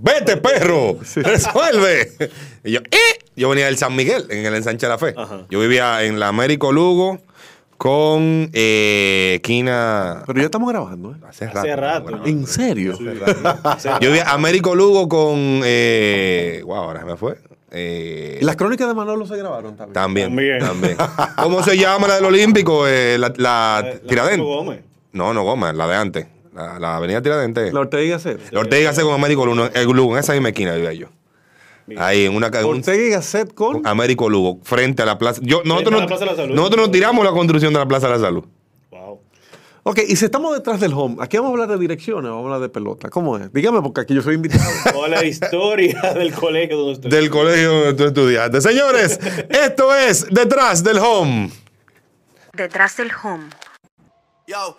Vete, perro, resuelve. yo, venía del San Miguel, en el ensanche de la fe. Yo vivía en la Américo Lugo con eh, Quina. Pero ya estamos grabando, ¿eh? Hace rato. ¿En serio? Yo vivía Américo Lugo con. Eh, wow, ahora me fue. Eh, Las crónicas de Manolo se grabaron también. También. También. ¿También? ¿Cómo se llama la del Olímpico? Eh, la, la, eh, No, no, Gómez, la de antes. La, avenida Tiradentes. La Ortega y La Ortega y con Américo Lugo. El Lugo, en esa misma esquina vivía yo. Ahí, en una calle. Ortega y Gasset con. Américo Lugo, frente a la plaza. Yo, nosotros, nos, nosotros tiramos la construcción de la Plaza de la Salud. Wow. Ok, y si estamos detrás del home, aquí vamos a hablar de direcciones, vamos a hablar de pelota. ¿Cómo es? Dígame, porque aquí yo soy invitado. toda la historia del colegio donde estudiaste. Del colegio donde tú estudiaste. Señores, esto es Detrás del Home. Detrás del Home. Yo.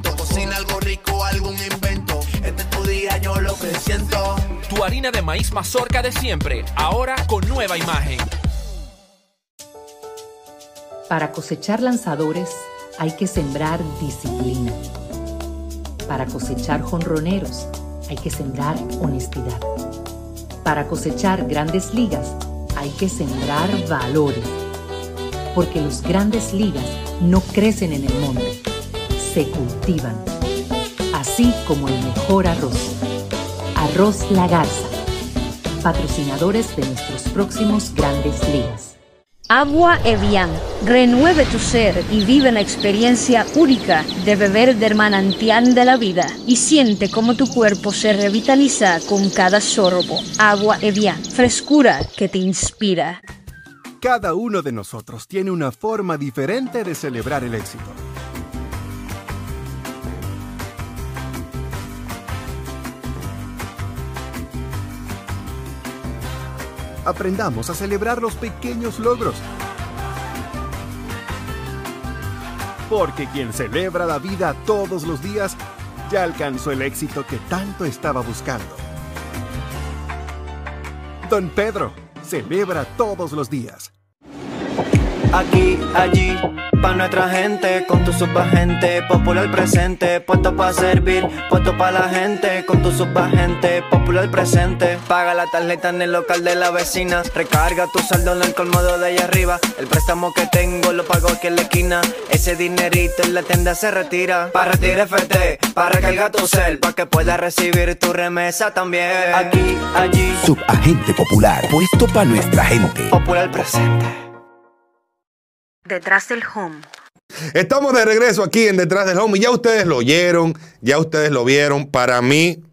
algo rico, algún invento. Este tu día, yo lo que siento. Tu harina de maíz mazorca de siempre, ahora con nueva imagen. Para cosechar lanzadores hay que sembrar disciplina. Para cosechar jonroneros hay que sembrar honestidad. Para cosechar grandes ligas hay que sembrar valores. Porque los grandes ligas no crecen en el mundo se cultivan así como el mejor arroz. Arroz La Garza, patrocinadores de nuestros próximos grandes días. Agua Evian. Renueve tu ser y vive la experiencia única de beber del manantial de la vida y siente cómo tu cuerpo se revitaliza con cada sorbo. Agua Evian. Frescura que te inspira. Cada uno de nosotros tiene una forma diferente de celebrar el éxito. Aprendamos a celebrar los pequeños logros. Porque quien celebra la vida todos los días ya alcanzó el éxito que tanto estaba buscando. Don Pedro celebra todos los días. Aquí, allí pa' nuestra gente, con tu subagente, popular presente, puesto pa' servir, puesto pa' la gente, con tu subagente, popular presente. Paga la tarjeta en el local de la vecina, recarga tu saldo en el colmado de allá arriba, el préstamo que tengo lo pago aquí en la esquina, ese dinerito en la tienda se retira. Para retirar FT, para recargar tu cel, para que puedas recibir tu remesa también. Aquí, allí. Subagente popular, puesto pa' nuestra gente. Popular presente. Detrás del Home. Estamos de regreso aquí en Detrás del Home y ya ustedes lo oyeron, ya ustedes lo vieron. Para mí,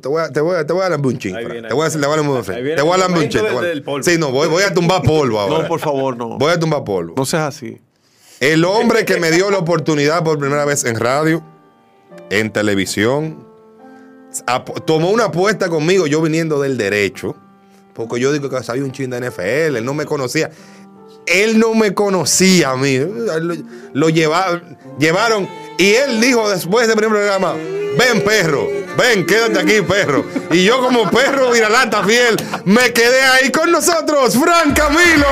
te voy a, te voy a, te voy a dar un ching Te voy a hacer, te voy a un Te voy a dar un Sí, no, voy, a tumbar polvo ahora. No, por favor, no. Voy a tumbar polvo. No seas así. El hombre que me dio la oportunidad por primera vez en radio, en televisión, tomó una apuesta conmigo, yo viniendo del derecho, porque yo digo que sabía un ching de NFL, él no me conocía. Él no me conocía a mí. Lo, llevaron y él dijo después del primer programa, ven perro, ven, quédate aquí perro. Y yo como perro viralata fiel, me quedé ahí con nosotros, Fran Camilo.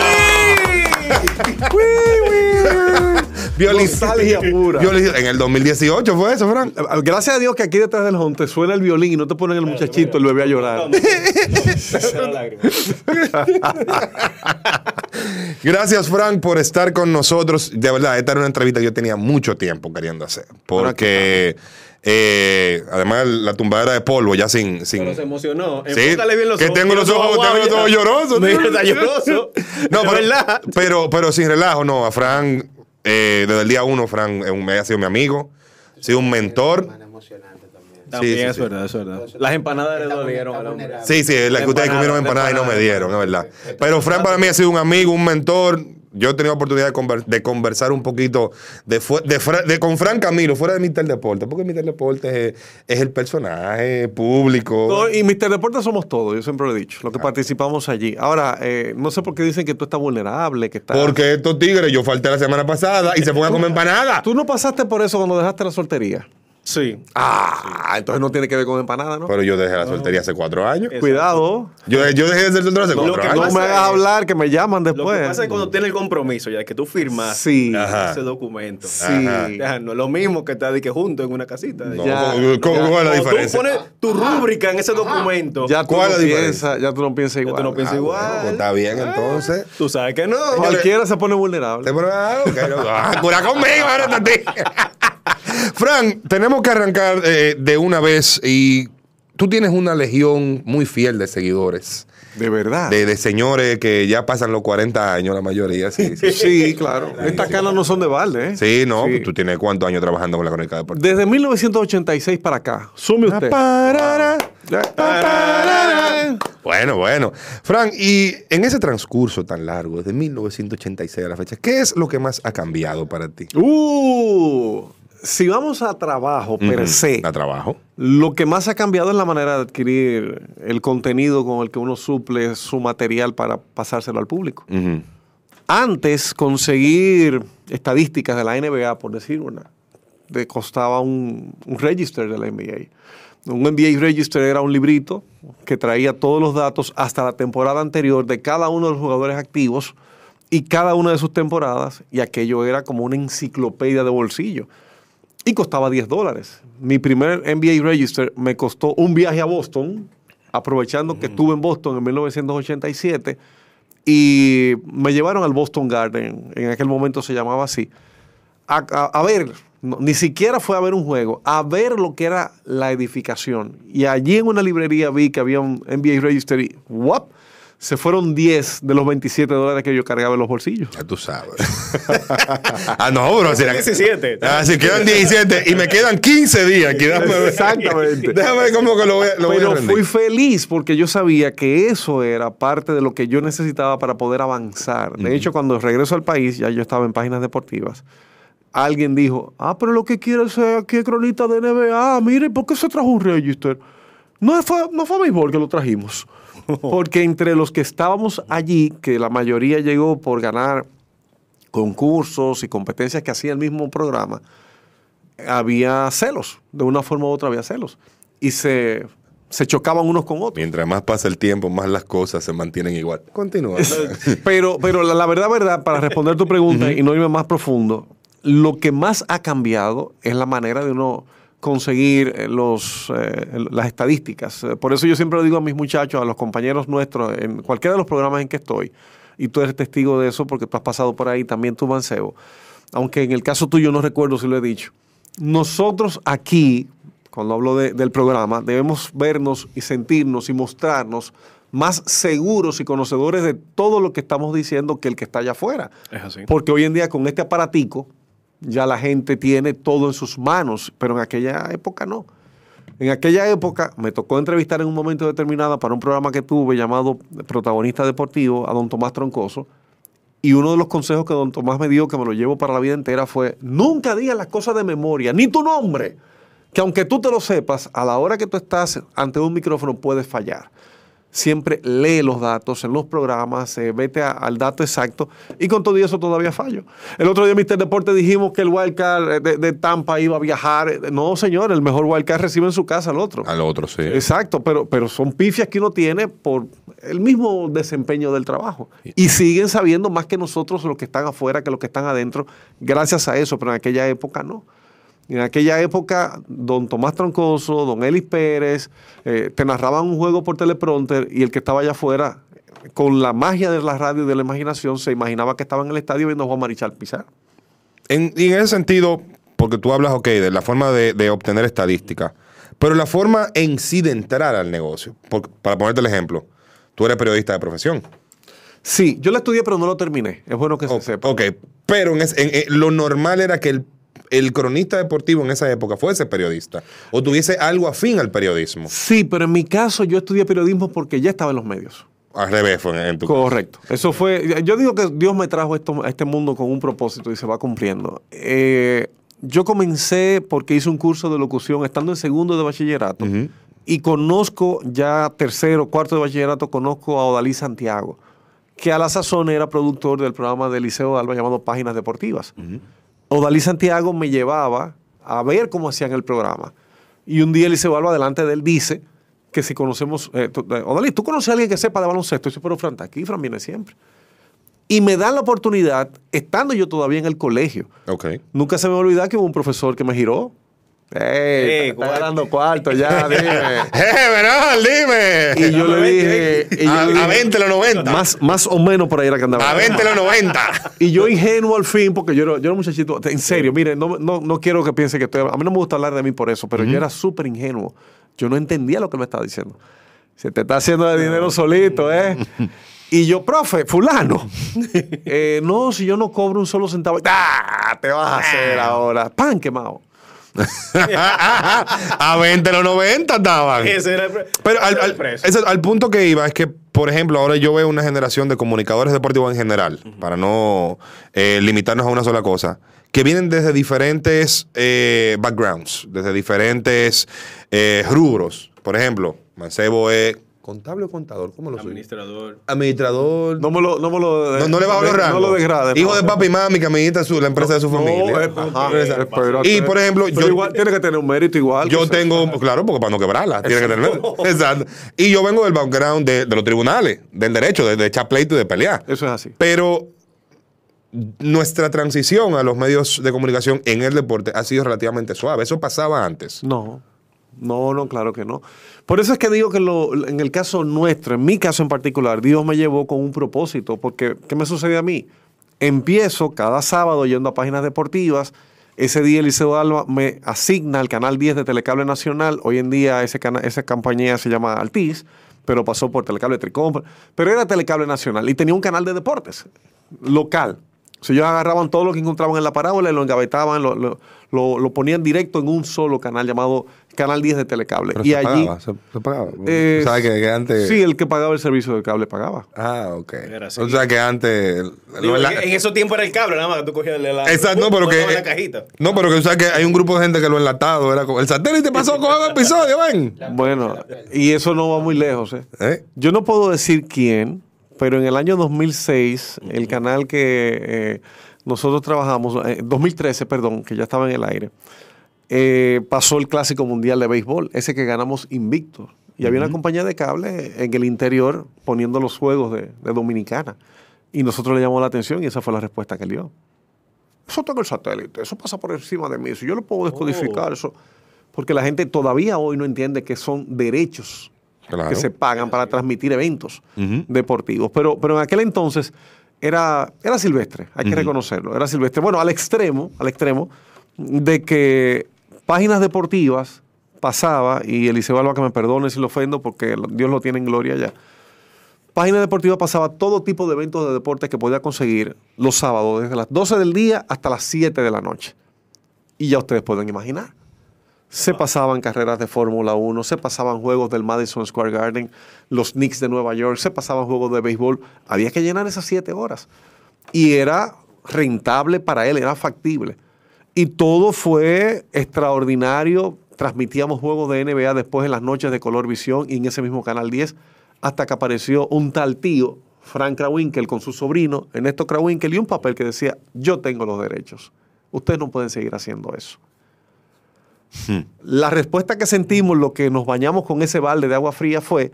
¡Sí! ¡Wii, Violin, en el 2018 fue eso, Fran. Gracias a Dios que aquí detrás del Honte suena el violín y no te ponen el muchachito, el bebé a llorar. Gracias, Frank, por estar con nosotros. De verdad, esta era una entrevista que yo tenía mucho tiempo queriendo hacer. Porque. además, la era de polvo, ya sin. sin... emocionó. Sí, bien los que tengo los ojos, tengo los ojos llorosos. no, pero, pero sin relajo, no. A Fran eh, desde el día uno, Fran eh, me ha sido mi amigo, ha sido un mentor sí, es verdad, es verdad. Las empanadas le dolieron Sí, sí, la que ustedes comieron empanadas y no me dieron, es verdad. Pero Fran para mí ha sido un amigo, un mentor. Yo he tenido oportunidad de, conversar un poquito de, con Fran Camilo, fuera de Mister Deportes porque Mister Deportes es, el personaje público. y Mister Deportes somos todos, yo siempre lo he dicho, Los que participamos allí. Ahora, eh, no sé por qué dicen que tú estás vulnerable, que estás... Porque estos tigres, yo falté la semana pasada y se ponen a comer empanadas. Tú no pasaste por eso cuando dejaste la soltería. Sí. Ah, entonces no tiene que ver con empanada, ¿no? Pero yo dejé la soltería hace cuatro años. Cuidado. Yo, yo, dejé de ser hace cuatro años. No me hagas hablar, que me llaman después. Lo que pasa es cuando tienes el compromiso, ya que tú firmas ese documento. Sí. no es lo mismo que estar que juntos en una casita. ¿Cómo, ¿Cuál es la diferencia? Tú pones tu rúbrica en ese documento. Ya tú, no ya tú no piensas igual. Ya tú no piensas ah, igual. Pues está bien, ah. entonces. Tú sabes que no. Cualquiera se pone vulnerable. Te pone vulnerable. Ah, cura conmigo ahora, ti. Fran, tenemos que arrancar eh, de una vez y tú tienes una legión muy fiel de seguidores. De verdad. De, señores que ya pasan los 40 años, la mayoría. Sí, sí, claro. Estas canas no son de balde. ¿eh? Sí, no. Tú tienes cuántos años trabajando con la crónica deportiva. Desde 1986 para acá. Sume usted. Bueno, bueno. Fran, y en ese transcurso tan largo, desde 1986 a la fecha, ¿qué es lo que más ha cambiado para ti? ¡Uh! si vamos a trabajo per se, a trabajo. lo que más ha cambiado es la manera de adquirir el contenido con el que uno suple su material para pasárselo al público. Antes, conseguir estadísticas de la NBA, por decir una, te costaba un, un register de la NBA. Un NBA Register era un librito que traía todos los datos hasta la temporada anterior de cada uno de los jugadores activos y cada una de sus temporadas, y aquello era como una enciclopedia de bolsillo y costaba 10 dólares. Mi primer NBA Register me costó un viaje a Boston, aprovechando que mm. estuve en Boston en 1987, y me llevaron al Boston Garden, en aquel momento se llamaba así, a, ver, ni siquiera fue a ver un juego, a ver lo que era la edificación. Y allí en una librería vi que había un NBA Register y ¡wap! se fueron 10 de los 27 dólares que yo cargaba en los bolsillos. Ya tú sabes. ah, no, bro. Será 17. Ah, si quedan 17 y me quedan 15 días. Exactamente. Déjame ver cómo que lo voy, lo Pero fui feliz porque yo sabía que eso era parte de lo que yo necesitaba para poder avanzar. De hecho, cuando regreso al país, ya yo estaba en páginas deportivas alguien dijo, ah, pero lo que quiere es aquí cronista de NBA, mire, ¿por qué se trajo un register? No fue, no fue béisbol que lo trajimos. Porque entre los que estábamos allí, que la mayoría llegó por ganar concursos y competencias que hacía el mismo programa, había celos. De una forma u otra había celos. Y se, chocaban unos con otros. Mientras más pasa el tiempo, más las cosas se mantienen igual. Continúa. pero pero la, la, verdad, verdad, para responder tu pregunta y no irme más profundo, lo que más ha cambiado es la manera de uno conseguir eh, los, eh, las estadísticas. Por eso yo siempre lo digo a mis muchachos, a los compañeros nuestros, en cualquiera de los programas en que estoy, y tú eres testigo de eso porque tú has pasado por ahí, también tú, Mancebo, aunque en el caso tuyo no recuerdo si lo he dicho. Nosotros aquí, cuando hablo del programa, debemos vernos y sentirnos y mostrarnos más seguros y conocedores de todo lo que estamos diciendo que el que está allá afuera. Es así. Porque hoy en día con este aparatico, ya la gente tiene todo en sus manos, pero en aquella época no. En aquella época me tocó entrevistar en un momento determinado para un programa que tuve llamado Protagonista Deportivo a don Tomás Troncoso. Y uno de los consejos que don Tomás me dio, que me lo llevo para la vida entera, fue, nunca digas las cosas de memoria, ni tu nombre, que aunque tú te lo sepas, a la hora que tú estás ante un micrófono puedes fallar siempre lee los datos en los programas, se vete al dato exacto y con todo eso todavía fallo. El otro día en Mister Deporte dijimos que el wildcard de, Tampa iba a viajar. No, señor, el mejor wildcard recibe en su casa al otro. Al otro, sí. Exacto, pero, pero son pifias que uno tiene por el mismo desempeño del trabajo. Y siguen sabiendo más que nosotros los que están afuera que los que están adentro, gracias a eso, pero en aquella época no. En aquella época, don Tomás Troncoso, don Elis Pérez, eh, te narraban un juego por teleprompter y el que estaba allá afuera, con la magia de la radio y de la imaginación, se imaginaba que estaba en el estadio viendo a Juan Marichal Pizarro. En, y en ese sentido, porque tú hablas, ok, de la forma de, obtener estadísticas, pero la forma en sí de entrar al negocio. para ponerte el ejemplo, tú eres periodista de profesión. Sí, yo la estudié, pero no lo terminé. Es bueno que se oh, sepa. Ok, pero en, lo normal era que el el cronista deportivo en esa época fuese periodista o tuviese algo afín al periodismo. Sí, pero en mi caso yo estudié periodismo porque ya estaba en los medios. Al revés fue en tu Correcto. Eso fue. Yo digo que Dios me trajo a este mundo con un propósito y se va cumpliendo. Eh, yo comencé porque hice un curso de locución estando en segundo de bachillerato. Y conozco ya tercero, cuarto de bachillerato, conozco a Odalí Santiago, que a la sazón era productor del programa de Liceo Alba llamado Páginas Deportivas. Odalí Santiago me llevaba a ver cómo hacían el programa. Y un día se Alba, delante de él, dice que si conocemos... Eh, eh, Odalí, ¿tú conoces a alguien que sepa de baloncesto? Y yo, pero Fran, aquí Fran viene siempre. Y me dan la oportunidad, estando yo todavía en el colegio. Nunca se me olvida que hubo un profesor que me giró eh, hey, está ganando cuarto ya, dime. eh, dime. Y yo le dije. a, 20 los 90. Más, más o menos por ahí era que andaba. A 20 los 90. Y yo ingenuo al fin, porque yo, yo era muchachito. En serio, mire, no, quiero que piense que estoy. A mí no me gusta hablar de mí por eso, pero yo era súper ingenuo. Yo no entendía lo que me estaba diciendo. Se te está haciendo de dinero solito, ¿eh? Y yo, profe, fulano. Eh, no, si yo no cobro un solo centavo. ¡Ah! Te vas a hacer ah. ahora. Pan quemado. a 20 los 90 estaban. Pero al, punto que iba es que, por ejemplo, ahora yo veo una generación de comunicadores deportivos en general, para no eh, limitarnos a una sola cosa, que vienen desde diferentes eh, backgrounds, desde diferentes eh, rubros. Por ejemplo, Mancebo es contable o contador, ¿cómo lo soy? Administrador. Administrador. No me lo, no me lo no, le va a ahorrar. No lo degrade. Hijo de papi y mami, que su, la empresa de su familia. Es, es, y por ejemplo, pero yo, igual tiene que tener un mérito igual. Yo tengo, claro, porque para no quebrarla, tiene que tener. Exacto. Y yo vengo del background de, los tribunales, del derecho, de, de echar pleito y de pelear. Eso es así. Pero nuestra transición a los medios de comunicación en el deporte ha sido relativamente suave. Eso pasaba antes. No. No, no, claro que no. Por eso es que digo que en el caso nuestro, en mi caso en particular, Dios me llevó con un propósito, porque ¿qué me sucede a mí? Empiezo cada sábado yendo a páginas deportivas. Ese día Eliseo Alba me asigna el Canal 10 de Telecable Nacional. Hoy en día ese esa campaña se llama Altiz, pero pasó por Telecable Tricom. Pero era Telecable Nacional y tenía un canal de deportes local. O sea, ellos agarraban todo lo que encontraban en la parábola y lo engavetaban, lo lo, ponían directo en un solo canal llamado Canal 10 de Telecable. y se allí, pagaba, se, pagaba. antes... Sí, el que pagaba el servicio del cable pagaba. Ah, ok. O sea, que antes... En esos tiempos era el cable, nada más que tú cogías la... Exacto, no, uh, pero que... Eh, cajita. No, pero que, hay un grupo de gente que lo ha enlatado. Era el satélite pasó con un episodio, ven. Bueno, y eso no va muy lejos. ¿eh? ¿Eh? Yo no puedo decir quién, pero en el año 2006, el canal que nosotros trabajamos, en eh, 2013, perdón, que ya estaba en el aire, eh, pasó el Clásico Mundial de Béisbol, ese que ganamos invicto. Y había una compañía de cable en el interior poniendo los juegos de, Dominicana. Y nosotros le llamó la atención y esa fue la respuesta que dio. Eso toca el satélite, eso pasa por encima de mí, Si yo lo puedo descodificar, oh. eso. Porque la gente todavía hoy no entiende que son derechos que se pagan para eh, transmitir eventos deportivos. Pero, pero en aquel entonces era, silvestre, hay que reconocerlo, era silvestre. Bueno, al extremo, al extremo, de que páginas deportivas pasaba, y Eliseo Alba que me perdone si lo ofendo, porque Dios lo tiene en gloria ya. Páginas Deportivas pasaba todo tipo de eventos de deporte que podía conseguir los sábados, desde las 12 del día hasta las 7 de la noche. Y ya ustedes pueden imaginar. Se pasaban carreras de Fórmula 1, se pasaban juegos del Madison Square Garden, los Knicks de Nueva York, se pasaban juegos de béisbol. Había que llenar esas siete horas. Y era rentable para él, era factible. Y todo fue extraordinario. Transmitíamos juegos de NBA después en las noches de Color Visión y en ese mismo Canal 10, hasta que apareció un tal tío, Frank Krawinkel, con su sobrino, Ernesto Krawinkel, y un papel que decía, yo tengo los derechos. Ustedes no pueden seguir haciendo eso. Hmm. La respuesta que sentimos, lo que nos bañamos con ese balde de agua fría fue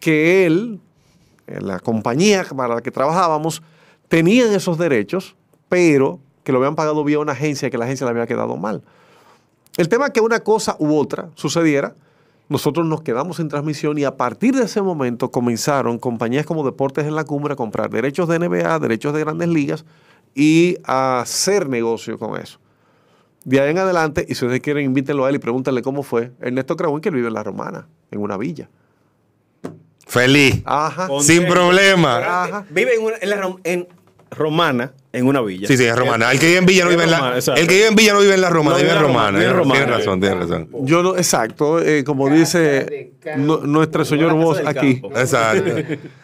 que él, la compañía para la que trabajábamos, tenían esos derechos, pero que lo habían pagado vía una agencia y que la agencia le había quedado mal. El tema que una cosa u otra sucediera, nosotros nos quedamos en transmisión y a partir de ese momento comenzaron compañías como Deportes en la Cumbre a comprar derechos de NBA, derechos de grandes ligas y a hacer negocio con eso de ahí en adelante, y si ustedes quieren, invítenlo a él y pregúntenle cómo fue. Ernesto Crawin, que vive en La Romana, en una villa. Feliz. Ajá. Sin problema. Vive en, la en Romana, en una villa. Sí, sí, es romana. El que vive en villa no vive en la El que vive en villa no vive en la romana, vive en romana. tiene razón, tiene razón. Yo no, exacto, como dice nuestro señor voz aquí. Exacto.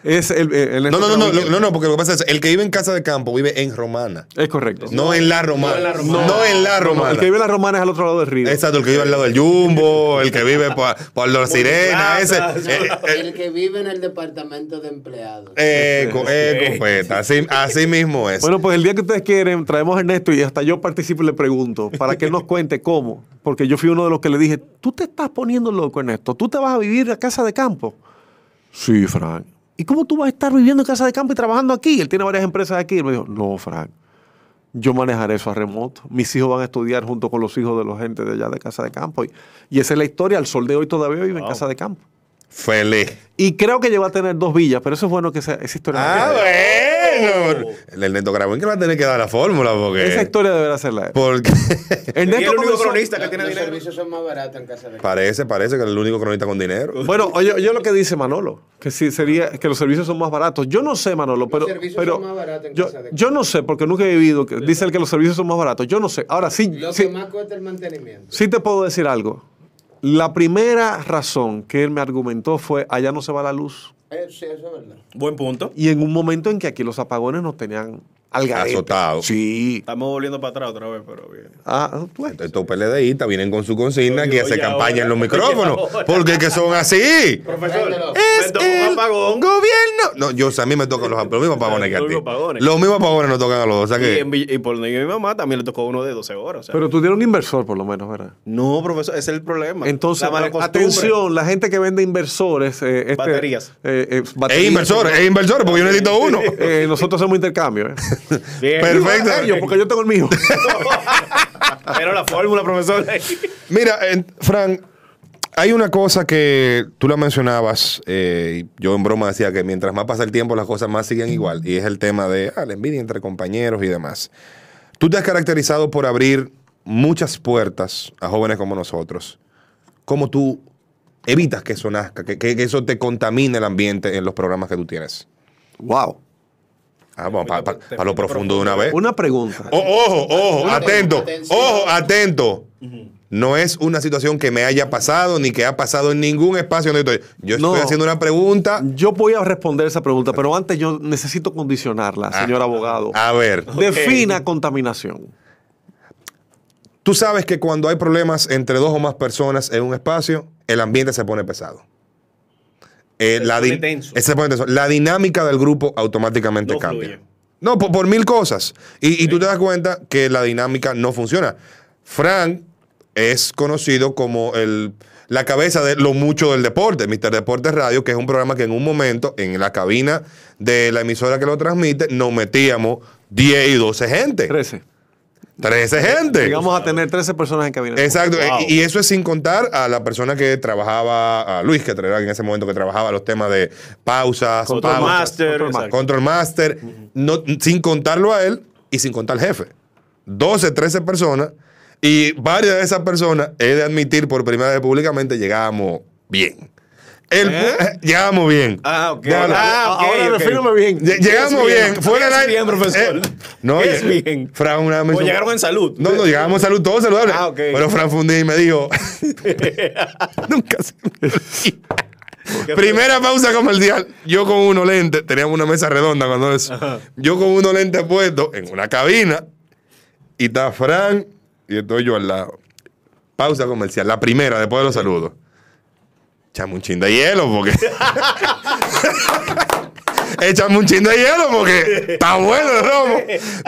es el, el, no, no, no, no, no, porque lo que pasa es el que vive en casa de campo vive en romana. Es correcto. No en la romana. No en la romana. el que vive en la romana es al otro lado del río. Exacto, el que vive al lado del Jumbo, el que vive por, por la sirena, ese. El, que vive en el departamento de empleados. Eco, así, así mismo es. Bueno, pues el día que ustedes quieren, traemos a Ernesto y hasta yo participo y le pregunto para que él nos cuente cómo. Porque yo fui uno de los que le dije, tú te estás poniendo loco, Ernesto. Tú te vas a vivir a casa de campo. Sí, Frank. ¿Y cómo tú vas a estar viviendo en casa de campo y trabajando aquí? Él tiene varias empresas aquí. Y me dijo, no, Frank. Yo manejaré eso a remoto. Mis hijos van a estudiar junto con los hijos de los gente de allá de casa de campo. Y, esa es la historia. Al sol de hoy todavía vive en casa de campo. Feliz. Y creo que lleva a tener dos villas, pero eso es bueno que esa, esa historia. Ah, Oh. el Neto Carabón que va a tener que dar la fórmula porque... Esa historia deberá ser la... Porque... el único cronista que tiene los servicios son más baratos en casa de Parece, parece que es el único cronista con dinero. Bueno, oye, yo lo que dice Manolo, que sí sería que los servicios son más baratos. Yo no sé, Manolo, pero... pero yo, no sé, porque nunca he vivido que dice el que los servicios son más baratos. Yo no sé. Ahora sí... Lo que más cuesta el mantenimiento. Sí te puedo decir algo. La primera razón que él me argumentó fue, allá no se va la luz sí, eso es verdad. Buen punto. Y en un momento en que aquí los apagones nos tenían al Azotado. Sí. Estamos volviendo para atrás otra vez, pero bien. Ah, bueno. Ah, estos PLDistas vienen con su consigna que hace campaña en los micrófonos. Porque que son así. Profesor, es el apagón. gobierno. No, yo a mí me tocan los, los mismos apagones que a ti. Los mismos apagones nos tocan a los dos. O sea que... y, y, mi mamá también le tocó uno de 12 horas. Pero tú un inversor, por lo menos, ¿verdad? No, profesor, ese es el problema. Entonces, atención, la gente que vende inversores. Eh, este, baterías. Eh, eh baterías. E inversores, e inversores, porque yo necesito uno. Eh, nosotros hacemos intercambio. ¿Eh? Perfecto. porque yo tengo el mío. Pero la fórmula, profesor. Mira, Fran, hay una cosa que tú la mencionabas, eh, yo en broma decía que mientras más pasa el tiempo las cosas más siguen igual, y es el tema de ah, la envidia entre compañeros y demás. Tú te has caracterizado por abrir muchas puertas a jóvenes como nosotros. ¿Cómo tú evitas que eso nazca, que eso te contamine el ambiente en los programas que tú tienes? ¡Wow! Ah, vamos, para lo profundo de una vez. Una pregunta. ojo, ojo, atento. Ojo, atento. No es una situación que me haya pasado ni que ha pasado en ningún espacio donde estoy. Yo estoy haciendo una pregunta. Yo voy a responder esa pregunta, pero antes yo necesito condicionarla, ah, señor abogado. A ver. Defina contaminación. Tú sabes que cuando hay problemas entre dos o más personas en un espacio, el ambiente se pone pesado. Eh, la La dinámica del grupo automáticamente cambia. No, por, mil cosas. Y, tú te das cuenta que la dinámica no funciona. Frank es conocido como el, la cabeza de lo mucho del deporte, Mister Deportes Radio, que es un programa que en un momento, en la cabina de la emisora que lo transmite, nos metíamos 10 y 12 gente. 13. 13 gente. Llegamos a tener 13 personas en cabina. Exacto. Eh, y eso es sin contar a la persona que trabajaba, a Luis, que en ese momento que trabajaba los temas de pausas, control master, control, master, sin contarlo a él y sin contar al jefe. 12, 13 personas. Y varias de esas personas, he de admitir por primera vez públicamente, llegamos bien. El, ¿Eh? Eh, Llegamos bien. Ah, ok. Ah, ah Ahora okay. bien. Llegamos bien. bien. Fuera profesor. Eh, no, es bien. Fran una O pues llegaron en salud. No, no, llegamos en salud, todos saludables. Ah, Pero Fran fundí y me dijo. Nunca se Primera pausa comercial. Yo con uno lente, teníamos una mesa redonda cuando eso. Yo con uno lente puesto en una cabina y está Fran y estoy yo al lado. Pausa comercial, la primera, después de los saludos. Echame un chin de hielo porque. Echame un chin de hielo porque está bueno el romo.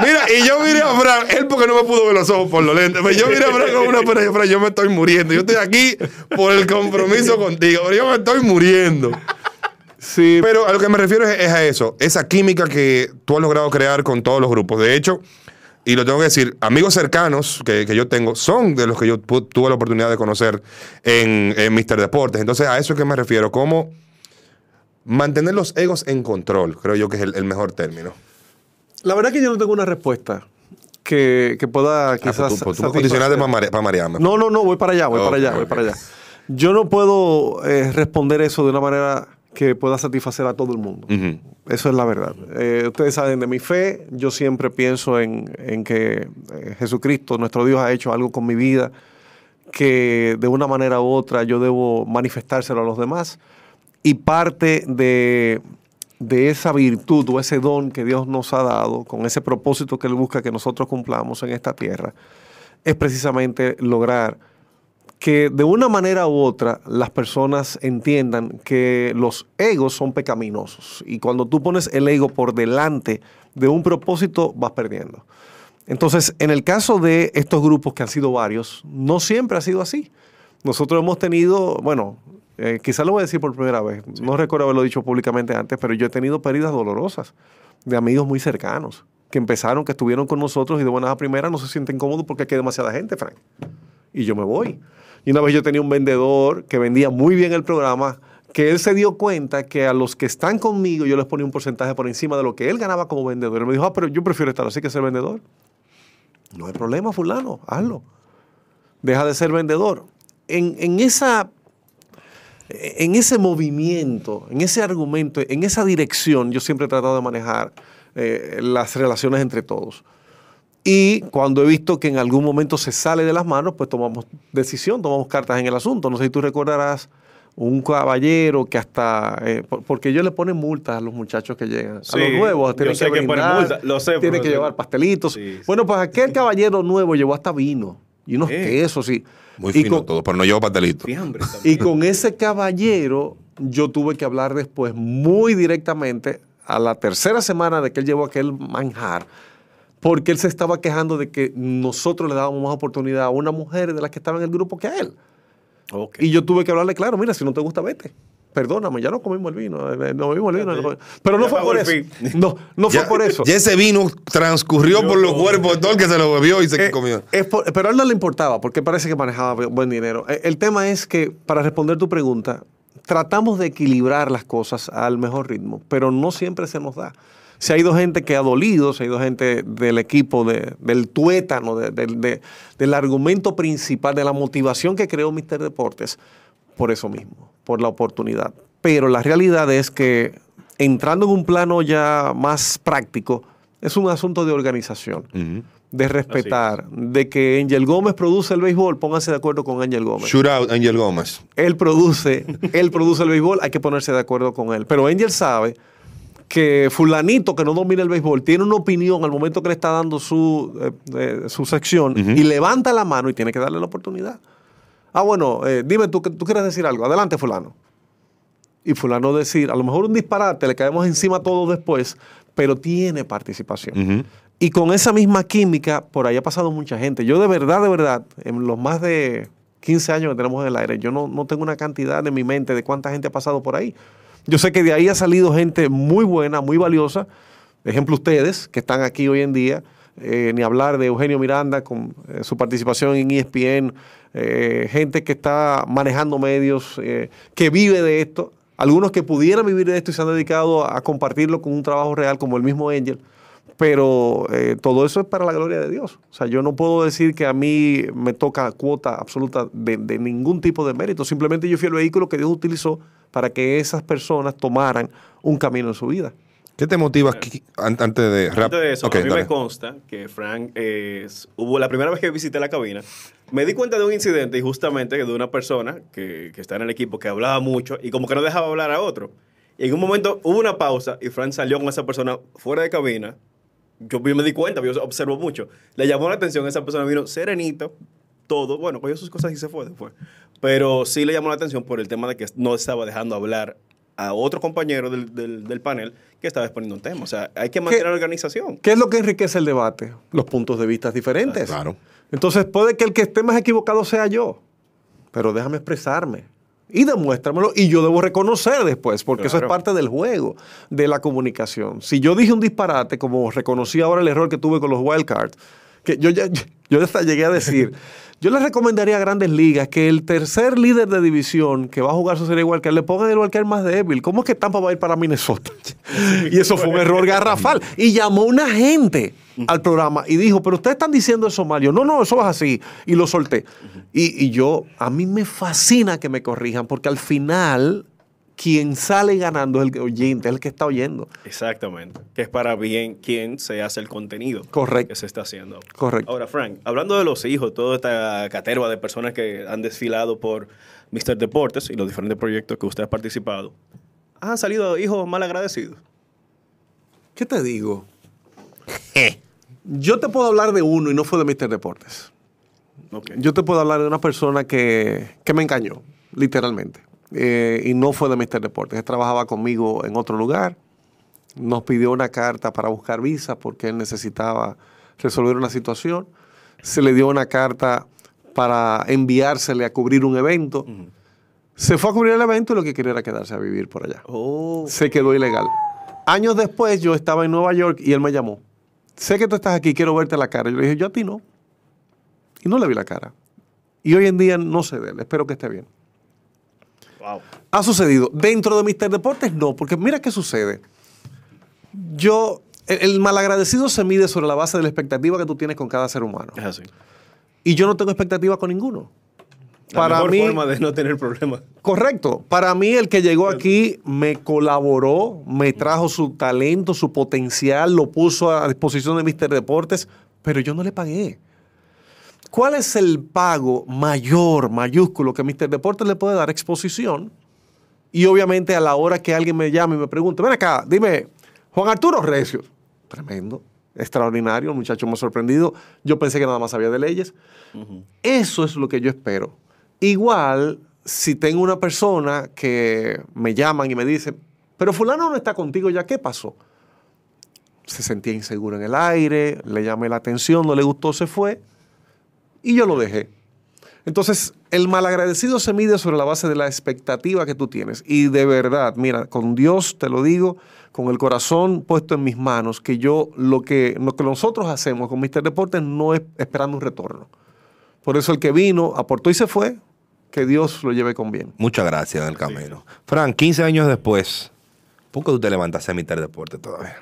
Mira, y yo miré a Fran, él porque no me pudo ver los ojos por los lentes. Pero pues yo miré a Fran con una pena, yo, Fran, yo me estoy muriendo. Yo estoy aquí por el compromiso contigo, pero yo me estoy muriendo. Sí. Pero a lo que me refiero es a eso, esa química que tú has logrado crear con todos los grupos. De hecho, y lo tengo que decir, amigos cercanos que, yo tengo son de los que yo tuve la oportunidad de conocer en, en Mister Deportes. Entonces, a eso es que me refiero, ¿Cómo mantener los egos en control, creo yo que es el, mejor término. La verdad es que yo no tengo una respuesta. Que, pueda ah, pues quizás. Ah, No, no, no, voy para allá, voy para allá, voy para allá. Yo no puedo eh, responder eso de una manera que pueda satisfacer a todo el mundo. Eso es la verdad. Eh, ustedes saben de mi fe, yo siempre pienso en, que eh, Jesucristo, nuestro Dios, ha hecho algo con mi vida que de una manera u otra yo debo manifestárselo a los demás. Y parte de, de esa virtud o ese don que Dios nos ha dado, con ese propósito que Él busca que nosotros cumplamos en esta tierra, es precisamente lograr que de una manera u otra las personas entiendan que los egos son pecaminosos y cuando tú pones el ego por delante de un propósito vas perdiendo. Entonces, en el caso de estos grupos que han sido varios, no siempre ha sido así. Nosotros hemos tenido, bueno, eh, quizás lo voy a decir por primera vez, no recuerdo haberlo dicho públicamente antes, pero yo he tenido pérdidas dolorosas de amigos muy cercanos que empezaron, que estuvieron con nosotros y de buenas a primeras no se sienten cómodos porque hay demasiada gente, Frank. Y yo me voy. Y una vez yo tenía un vendedor que vendía muy bien el programa, que él se dio cuenta que a los que están conmigo yo les ponía un porcentaje por encima de lo que él ganaba como vendedor. Él me dijo, ah, pero yo prefiero estar así que ser vendedor. No hay problema, fulano, hazlo. Deja de ser vendedor. En, esa, en ese movimiento, en ese argumento, en esa dirección, yo siempre he tratado de manejar eh, las relaciones entre todos. Y cuando he visto que en algún momento se sale de las manos, pues tomamos decisión, tomamos cartas en el asunto. No sé si tú recordarás un caballero que hasta eh, porque ellos le ponen multas a los muchachos que llegan a los nuevos tienen que, brindar, lo sé, tienen que llevar pastelitos bueno pues aquel caballero nuevo llevó hasta vino y unos quesos sí. muy fino todo pero no llevó pastelitos y con ese caballero yo tuve que hablar después muy directamente a la tercera semana de que él llevó aquel manjar porque él se estaba quejando de que nosotros le dábamos más oportunidad a una mujer de las que estaba en el grupo que a él. Y yo tuve que hablarle claro, mira, si no te gusta, vete. Perdóname, ya no comimos el vino, eh, no bebimos el vino. pero no fue por eso. No, fue por eso. Y ese vino transcurrió por los cuerpos de todo el que se lo bebió y se eh, comió. pero a él no le importaba, porque parece que manejaba buen dinero. Eh, el tema es que, para responder tu pregunta, tratamos de equilibrar las cosas al mejor ritmo, pero no siempre se nos da. Se ha ido gente que ha dolido, se ha ido gente del equipo, del tuétano, del argumento principal, de la motivación que creó Mister Deportes, por eso mismo, por la oportunidad. Pero la realidad es que entrando en un plano ya más práctico, es un asunto de organización. de respetar, de que Angel Gómez produce el béisbol, pónganse de acuerdo con Angel Gómez. Shoot out, Angel Gómez. Él produce, él produce el béisbol, hay que ponerse de acuerdo con él. Pero Angel sabe que fulanito que no domina el béisbol tiene una opinión al momento que le está dando su, eh, eh, sección y levanta la mano y tiene que darle la oportunidad. Ah, bueno, eh, dime, ¿tú, tú quieres decir algo. Adelante, fulano. Y fulano decir, a lo mejor un disparate, le caemos encima todo después, pero tiene participación. Y con esa misma química, por ahí ha pasado mucha gente. Yo de verdad, de verdad, en los más de 15 años que tenemos en el aire, yo no, no tengo una cantidad en mi mente de cuánta gente ha pasado por ahí. Yo sé que de ahí ha salido gente muy buena, muy valiosa. Ejemplo, ustedes que están aquí hoy en día, eh, ni hablar de Eugenio Miranda con eh, su participación en ESPN, eh, gente que está manejando medios, que vive de esto, algunos que pudieran vivir de esto y se han dedicado a compartirlo con un trabajo real como el mismo Angel. Pero eh, todo eso es para la gloria de Dios. O sea, yo no puedo decir que a mí me toca cuota absoluta de, ningún tipo de mérito. Simplemente yo fui el vehículo que Dios utilizó para que esas personas tomaran un camino en su vida. ¿Qué te motiva antes de Antes de eso, okay, a mí me consta que Frank hubo la primera vez que visité la cabina, me di cuenta de un incidente y justamente de una persona que, que está en el equipo que hablaba mucho y como que no dejaba hablar a otro. Y en un momento hubo una pausa y Frank salió con esa persona fuera de cabina yo me di cuenta, yo observo mucho. Le llamó la atención, esa persona vino serenito, todo, bueno, cogió sus cosas y se fue después. Pero sí le llamó la atención por el tema de que no estaba dejando hablar a otro compañero del, del panel que estaba exponiendo un tema. O sea, hay que mantener la organización. ¿Qué es lo que enriquece el debate? Los puntos de vista diferentes. Claro. Entonces puede que el que esté más equivocado sea yo, pero déjame expresarme y demuéstramelo y yo debo reconocer después, porque eso es parte del juego de la comunicación. Si yo dije un disparate, como reconocí ahora el error que tuve con los wildcards, que yo ya, yo hasta llegué a decir, yo le recomendaría a grandes ligas que el tercer líder de división que va a jugar su serie Walker le pongan el Walker más débil. ¿Cómo es que Tampa va a ir para Minnesota? y eso fue un error garrafal. Y llamó una gente al programa y dijo, pero ustedes están diciendo eso mal. no, no, eso es así. Y lo solté. Y, y yo, a mí me fascina que me corrijan porque al final quien sale ganando es el oyente, es el que está oyendo. Exactamente. Que es para bien quien se hace el contenido. Correcto. Que se está haciendo. Correcto. Ahora, Frank, hablando de los hijos, toda esta caterva de personas que han desfilado por Mr. Deportes y los diferentes proyectos que usted ha participado, ¿han salido hijos mal agradecidos? ¿Qué te digo? Yo te puedo hablar de uno y no fue de Mr. Deportes. Yo te puedo hablar de una persona que, que me engañó, literalmente. Eh, y no fue de Mister Deportes. Él trabajaba conmigo en otro lugar. Nos pidió una carta para buscar visa porque él necesitaba resolver una situación. Se le dio una carta para enviársele a cubrir un evento. Se fue a cubrir el evento y lo que quería era quedarse a vivir por allá. Oh. Se quedó ilegal. Años después yo estaba en Nueva York y él me llamó. Sé que tú estás aquí, quiero verte la cara. Yo le dije, yo a ti no. Y no le vi la cara. Y hoy en día no sé de él, espero que esté bien. Ha sucedido. Dentro de Mister Deportes, no, porque mira qué sucede. Yo, el, malagradecido se mide sobre la base de la expectativa que tú tienes con cada ser humano. Es así. Y yo no tengo expectativa con ninguno. para mí, forma de no tener problemas. Correcto. Para mí, el que llegó aquí me colaboró, me trajo su talento, su potencial, lo puso a disposición de Mister Deportes, pero yo no le pagué. ¿Cuál es el pago mayor, mayúsculo, que Mr. Deportes le puede dar exposición? Y obviamente a la hora que alguien me llame y me pregunte, ven acá, dime, Juan Arturo Recio, tremendo, extraordinario, muchacho más sorprendido, yo pensé que nada más sabía de leyes. Eso es lo que yo espero. Igual, si tengo una persona que me llaman y me dicen, pero fulano no está contigo ya, ¿qué pasó? Se sentía inseguro en el aire, le llamé la atención, no le gustó, se fue y yo lo dejé. Entonces, el malagradecido se mide sobre la base de la expectativa que tú tienes. Y de verdad, mira, con Dios te lo digo, con el corazón puesto en mis manos, que yo lo que, lo que nosotros hacemos con Mister Deportes no es esperando un retorno. Por eso el que vino, aportó y se fue, que Dios lo lleve con bien. Muchas gracias Del Camero. Fran, 15 años después, ¿por qué tú te levantaste a Mister Deportes todavía?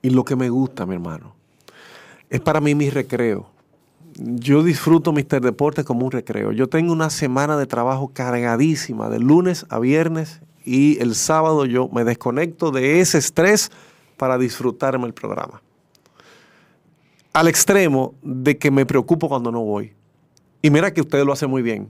Y lo que me gusta, mi hermano, es para mí mi recreo yo disfruto Mister Deportes como un recreo. Yo tengo una semana de trabajo cargadísima, de lunes a viernes, y el sábado yo me desconecto de ese estrés para disfrutarme el programa. Al extremo de que me preocupo cuando no voy. Y mira que ustedes lo hacen muy bien.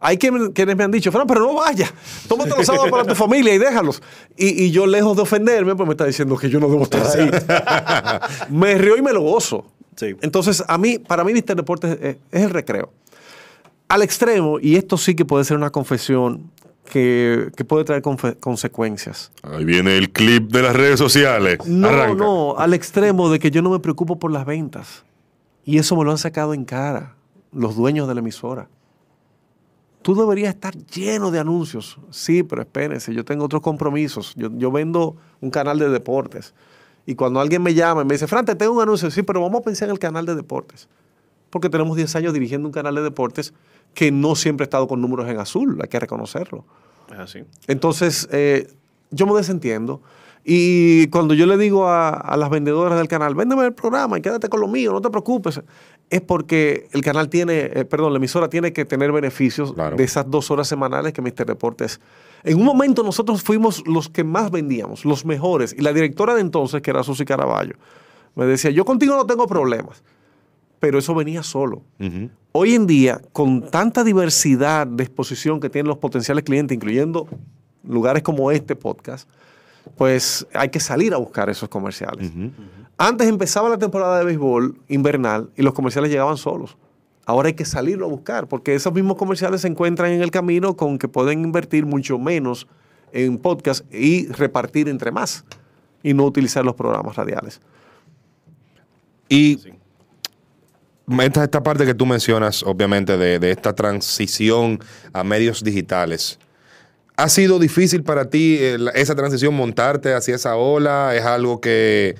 Hay quienes me han dicho, Fran, pero no vaya, tómate los sábados para tu familia y déjalos. Y, y, yo, lejos de ofenderme, pues me está diciendo que yo no debo estar ahí. me río y me lo gozo. Entonces, a mí, para mí, Mr. Deportes eh, es, el recreo. Al extremo, y esto sí que puede ser una confesión, que, puede traer consecuencias. Ahí viene el clip de las redes sociales. No, no, al extremo de que yo no me preocupo por las ventas. Y eso me lo han sacado en cara los dueños de la emisora. Tú deberías estar lleno de anuncios. Sí, pero espérense, yo tengo otros compromisos. yo vendo un canal de deportes. Y cuando alguien me llama y me dice, Fran, te tengo un anuncio, sí, pero vamos a pensar en el canal de deportes. Porque tenemos 10 años dirigiendo un canal de deportes que no siempre ha estado con números en azul, hay que reconocerlo. Así. Entonces, eh, yo me desentiendo. Y cuando yo le digo a, las vendedoras del canal, véndeme el programa y quédate con lo mío, no te preocupes, es porque el canal tiene, eh, perdón, la emisora tiene que tener beneficios de esas dos horas semanales que Mister Deportes en un momento nosotros fuimos los que más vendíamos, los mejores. Y la directora de entonces, que era Susy Caraballo, me decía, yo contigo no tengo problemas, pero eso venía solo. Hoy en día, con tanta diversidad de exposición que tienen los potenciales clientes, incluyendo lugares como este podcast, pues hay que salir a buscar esos comerciales. Antes empezaba la temporada de béisbol invernal y los comerciales llegaban solos. Ahora hay que salirlo a buscar, porque esos mismos comerciales se encuentran en el camino con que pueden invertir mucho menos en podcast y repartir entre más y no utilizar los programas radiales. Y esta, parte que tú mencionas, obviamente, de, esta transición a medios digitales, ¿ha sido difícil para ti eh, esa transición, montarte hacia esa ola? ¿Es algo que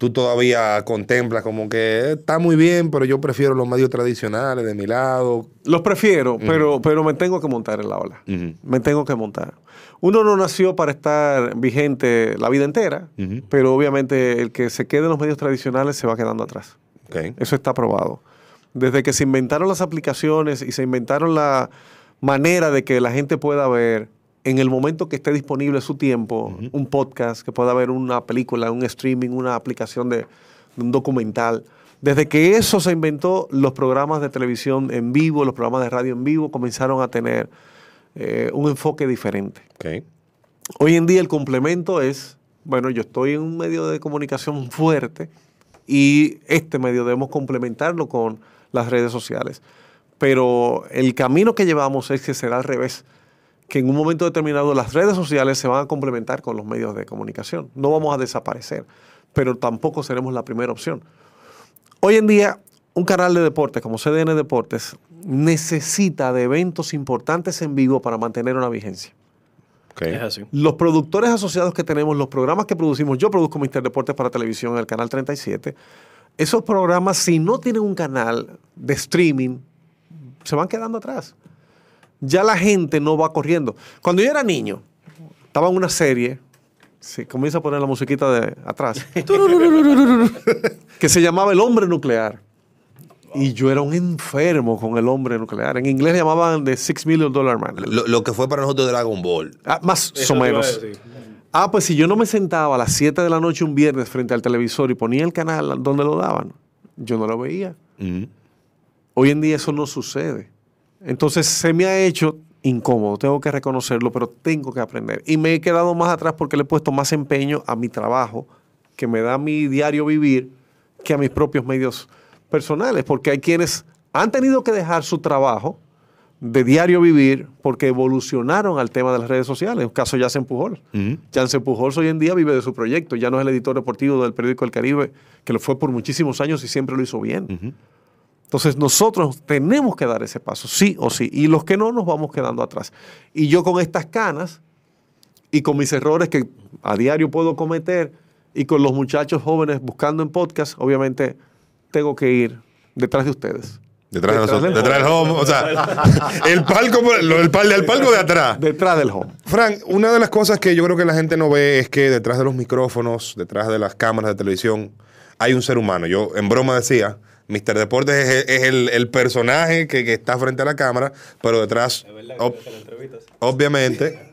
tú todavía contemplas como que está muy bien, pero yo prefiero los medios tradicionales de mi lado. Los prefiero, pero, pero me tengo que montar en la ola. Me tengo que montar. Uno no nació para estar vigente la vida entera, pero obviamente el que se quede en los medios tradicionales se va quedando atrás. Eso está probado. Desde que se inventaron las aplicaciones y se inventaron la manera de que la gente pueda ver en el momento que esté disponible su tiempo, un podcast, que pueda haber una película, un streaming, una aplicación de, un documental. Desde que eso se inventó, los programas de televisión en vivo, los programas de radio en vivo comenzaron a tener eh, un enfoque diferente. Hoy en día el complemento es, bueno, yo estoy en un medio de comunicación fuerte y este medio debemos complementarlo con las redes sociales. Pero el camino que llevamos es que será al revés que en un momento determinado las redes sociales se van a complementar con los medios de comunicación. No vamos a desaparecer, pero tampoco seremos la primera opción. Hoy en día, un canal de deportes como CDN Deportes necesita de eventos importantes en vivo para mantener una vigencia. Los productores asociados que tenemos, los programas que producimos, yo produzco Mister Deportes para televisión en el canal 37. Esos programas, si no tienen un canal de streaming, se van quedando atrás ya la gente no va corriendo. Cuando yo era niño, estaba en una serie, se comienza a poner la musiquita de atrás, que se llamaba El Hombre Nuclear. Y yo era un enfermo con el hombre nuclear. En inglés llamaban The Six Million Dollar Man. Lo, que fue para nosotros Dragon Ball. Ah, más o menos. Ah, pues si yo no me sentaba a las 7 de la noche un viernes frente al televisor y ponía el canal donde lo daban, yo no lo veía. Hoy en día eso no sucede. Entonces se me ha hecho incómodo, tengo que reconocerlo, pero tengo que aprender. Y me he quedado más atrás porque le he puesto más empeño a mi trabajo, que me da mi diario vivir, que a mis propios medios personales, porque hay quienes han tenido que dejar su trabajo de diario vivir porque evolucionaron al tema de las redes sociales. El caso Jansen Pujol. Uh -huh. Jansen hoy en día vive de su proyecto, ya no es el editor deportivo del periódico El Caribe, que lo fue por muchísimos años y siempre lo hizo bien. Entonces nosotros tenemos que dar ese paso, sí o sí. Y los que no, nos vamos quedando atrás. Y yo con estas canas y con mis errores que a diario puedo cometer y con los muchachos jóvenes buscando en podcast, obviamente tengo que ir detrás de ustedes. Detrás, de nosotros. Detrás del home. O sea, el palco, el palco de atrás. Detrás del home. Frank, una de las cosas que yo creo que la gente no ve es que detrás de los micrófonos, detrás de las cámaras de televisión, hay un ser humano. Yo en broma decía Mister Deportes es, el, personaje que, está frente a la cámara, pero detrás, verdad, obviamente...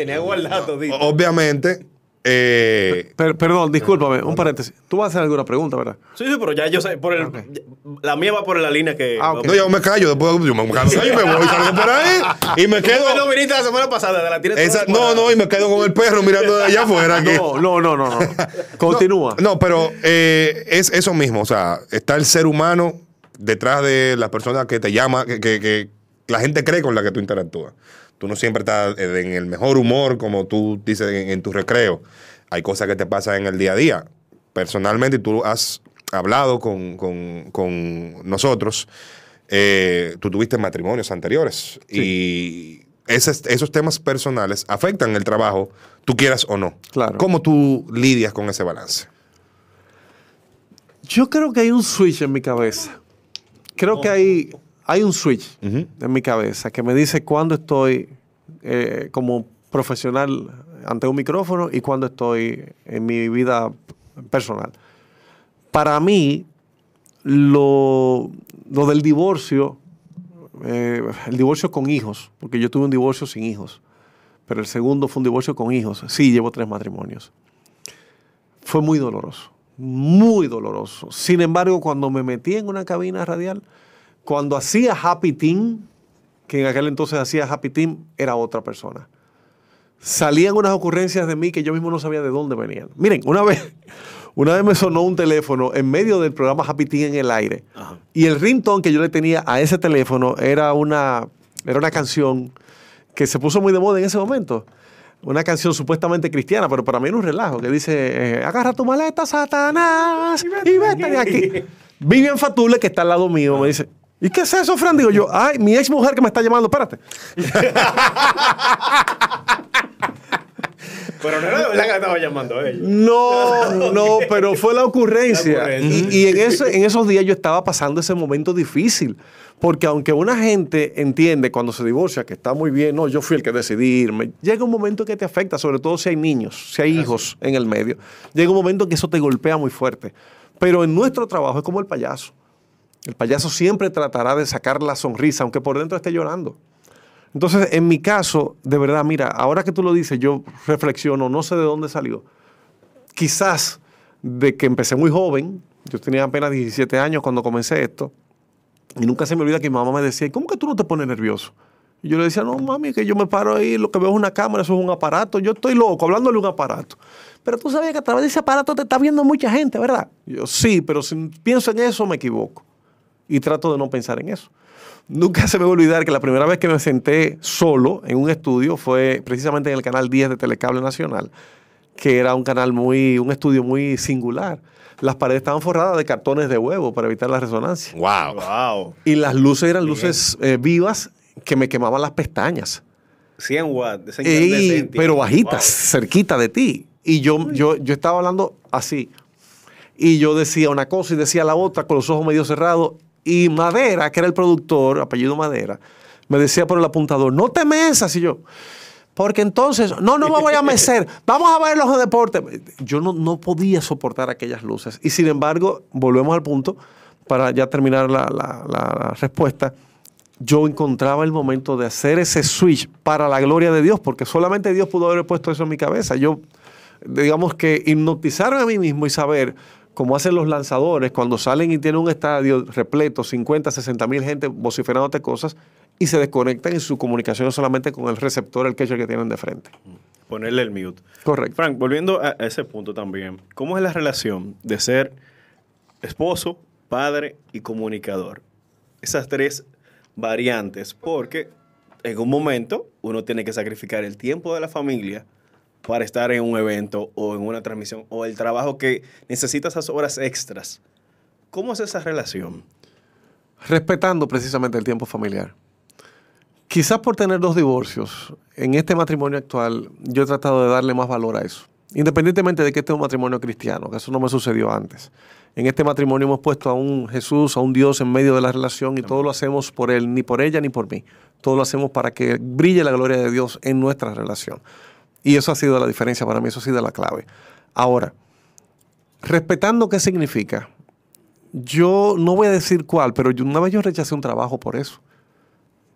guardado, Obviamente, eh, perdón, discúlpame, eh, un paréntesis. Tú vas a hacer alguna pregunta, ¿verdad? Sí, sí, pero ya yo sé, por el, la mía va por la línea que... Ah, No, yo me callo, después yo me callo, y me voy, salgo por ahí y me quedo... No, viniste la semana pasada, la No, no, y me quedo con el perro mirando de allá afuera. No, no, no, no, Continúa. No, pero eh, es eso mismo, o sea, está el ser humano detrás de las personas que te llama, que, que la gente cree con la que tú interactúas. Tú no siempre estás eh, en el mejor humor, como tú dices en, tu recreo. Hay cosas que te pasan en el día a día. Personalmente, tú has hablado con, nosotros. Eh, tú tuviste matrimonios anteriores y esos, temas personales afectan el trabajo, tú quieras o no. Claro. ¿Cómo tú lidias con ese balance? Yo creo que hay un switch en mi cabeza. Creo que hay oh, hay un switch en mi cabeza que me dice cuándo estoy eh, como profesional ante un micrófono y cuándo estoy en mi vida personal. Para mí, lo, del divorcio, eh, el divorcio con hijos, porque yo tuve un divorcio sin hijos, pero el segundo fue un divorcio con hijos. Sí, llevo tres matrimonios. Fue muy doloroso, muy doloroso. Sin embargo, cuando me metí en una cabina radial, cuando hacía Happy Team, que en aquel entonces hacía Happy Team, era otra persona. Salían unas ocurrencias de mí que yo mismo no sabía de dónde venían. Miren, una vez, una vez me sonó un teléfono en medio del programa Happy Team en el aire. Y el ringtone que yo le tenía a ese teléfono era una, era una canción que se puso muy de moda en ese momento. Una canción supuestamente cristiana, pero para mí era un relajo, que dice, eh, agarra tu maleta, Satanás, y vete, de aquí. Vivian Fatule, que está al lado mío, me dice, ¿Y qué es eso, Fran? Digo yo, ay, mi ex mujer que me está llamando, espérate. Pero no era de verdad que estaba llamando a ella. No, no, pero fue la ocurrencia. Y, en, esos días yo estaba pasando ese momento difícil. Porque aunque una gente entiende cuando se divorcia que está muy bien, no, yo fui el que decidirme, llega un momento que te afecta, sobre todo si hay niños, si hay hijos en el medio. Llega un momento que eso te golpea muy fuerte. Pero en nuestro trabajo es como el payaso. El payaso siempre tratará de sacar la sonrisa, aunque por dentro esté llorando. Entonces, en mi caso, de verdad, mira, ahora que tú lo dices, yo reflexiono, no sé de dónde salió. Quizás de que empecé muy joven, yo tenía apenas 17 años cuando comencé esto, y nunca se me olvida que mi mamá me decía, ¿cómo que tú no te pones nervioso? Y yo le decía, no, mami, que yo me paro ahí, lo que veo es una cámara, eso es un aparato, yo estoy loco hablándole un aparato. Pero tú sabías que a través de ese aparato te está viendo mucha gente, ¿verdad? yo sí, pero si pienso en eso me equivoco y trato de no pensar en eso. Nunca se me va a olvidar que la primera vez que me senté solo en un estudio fue precisamente en el canal 10 de Telecable Nacional, que era un canal muy, un estudio muy singular. Las paredes estaban forradas de cartones de huevo para evitar la resonancia. Wow. wow. Y las luces eran luces eh, vivas que me quemaban las pestañas. 100 watts, pero bajitas, cerquita de ti. Y yo, yo, yo estaba hablando así. Y yo decía una cosa y decía la otra con los ojos medio cerrados y Madera, que era el productor, apellido Madera, me decía por el apuntador, no te mesas. Y yo, porque entonces, no, no me voy a mecer, vamos a ver los deportes. Yo no, podía soportar aquellas luces. Y sin embargo, volvemos al punto, para ya terminar la, respuesta, yo encontraba el momento de hacer ese switch para la gloria de Dios, porque solamente Dios pudo haber puesto eso en mi cabeza. Yo, digamos que hipnotizarme a mí mismo y saber, como hacen los lanzadores cuando salen y tienen un estadio repleto, 50, 60 mil gente vociferándote cosas y se desconectan en su comunicación solamente con el receptor, el catcher que tienen de frente. Mm. Ponerle el mute. Correcto. Frank, volviendo a ese punto también, ¿cómo es la relación de ser esposo, padre y comunicador? Esas tres variantes, porque en un momento uno tiene que sacrificar el tiempo de la familia para estar en un evento o en una transmisión o el trabajo que necesita esas horas extras. ¿Cómo es esa relación? Respetando precisamente el tiempo familiar. Quizás por tener dos divorcios, en este matrimonio actual yo he tratado de darle más valor a eso. Independientemente de que este es un matrimonio cristiano, que eso no me sucedió antes. En este matrimonio hemos puesto a un Jesús, a un Dios en medio de la relación y todo lo hacemos por Él, ni por ella ni por mí. Todo lo hacemos para que brille la gloria de Dios en nuestra relación. Y eso ha sido la diferencia para mí, eso ha sido la clave. Ahora, respetando qué significa, yo no voy a decir cuál, pero una vez yo rechacé un trabajo por eso,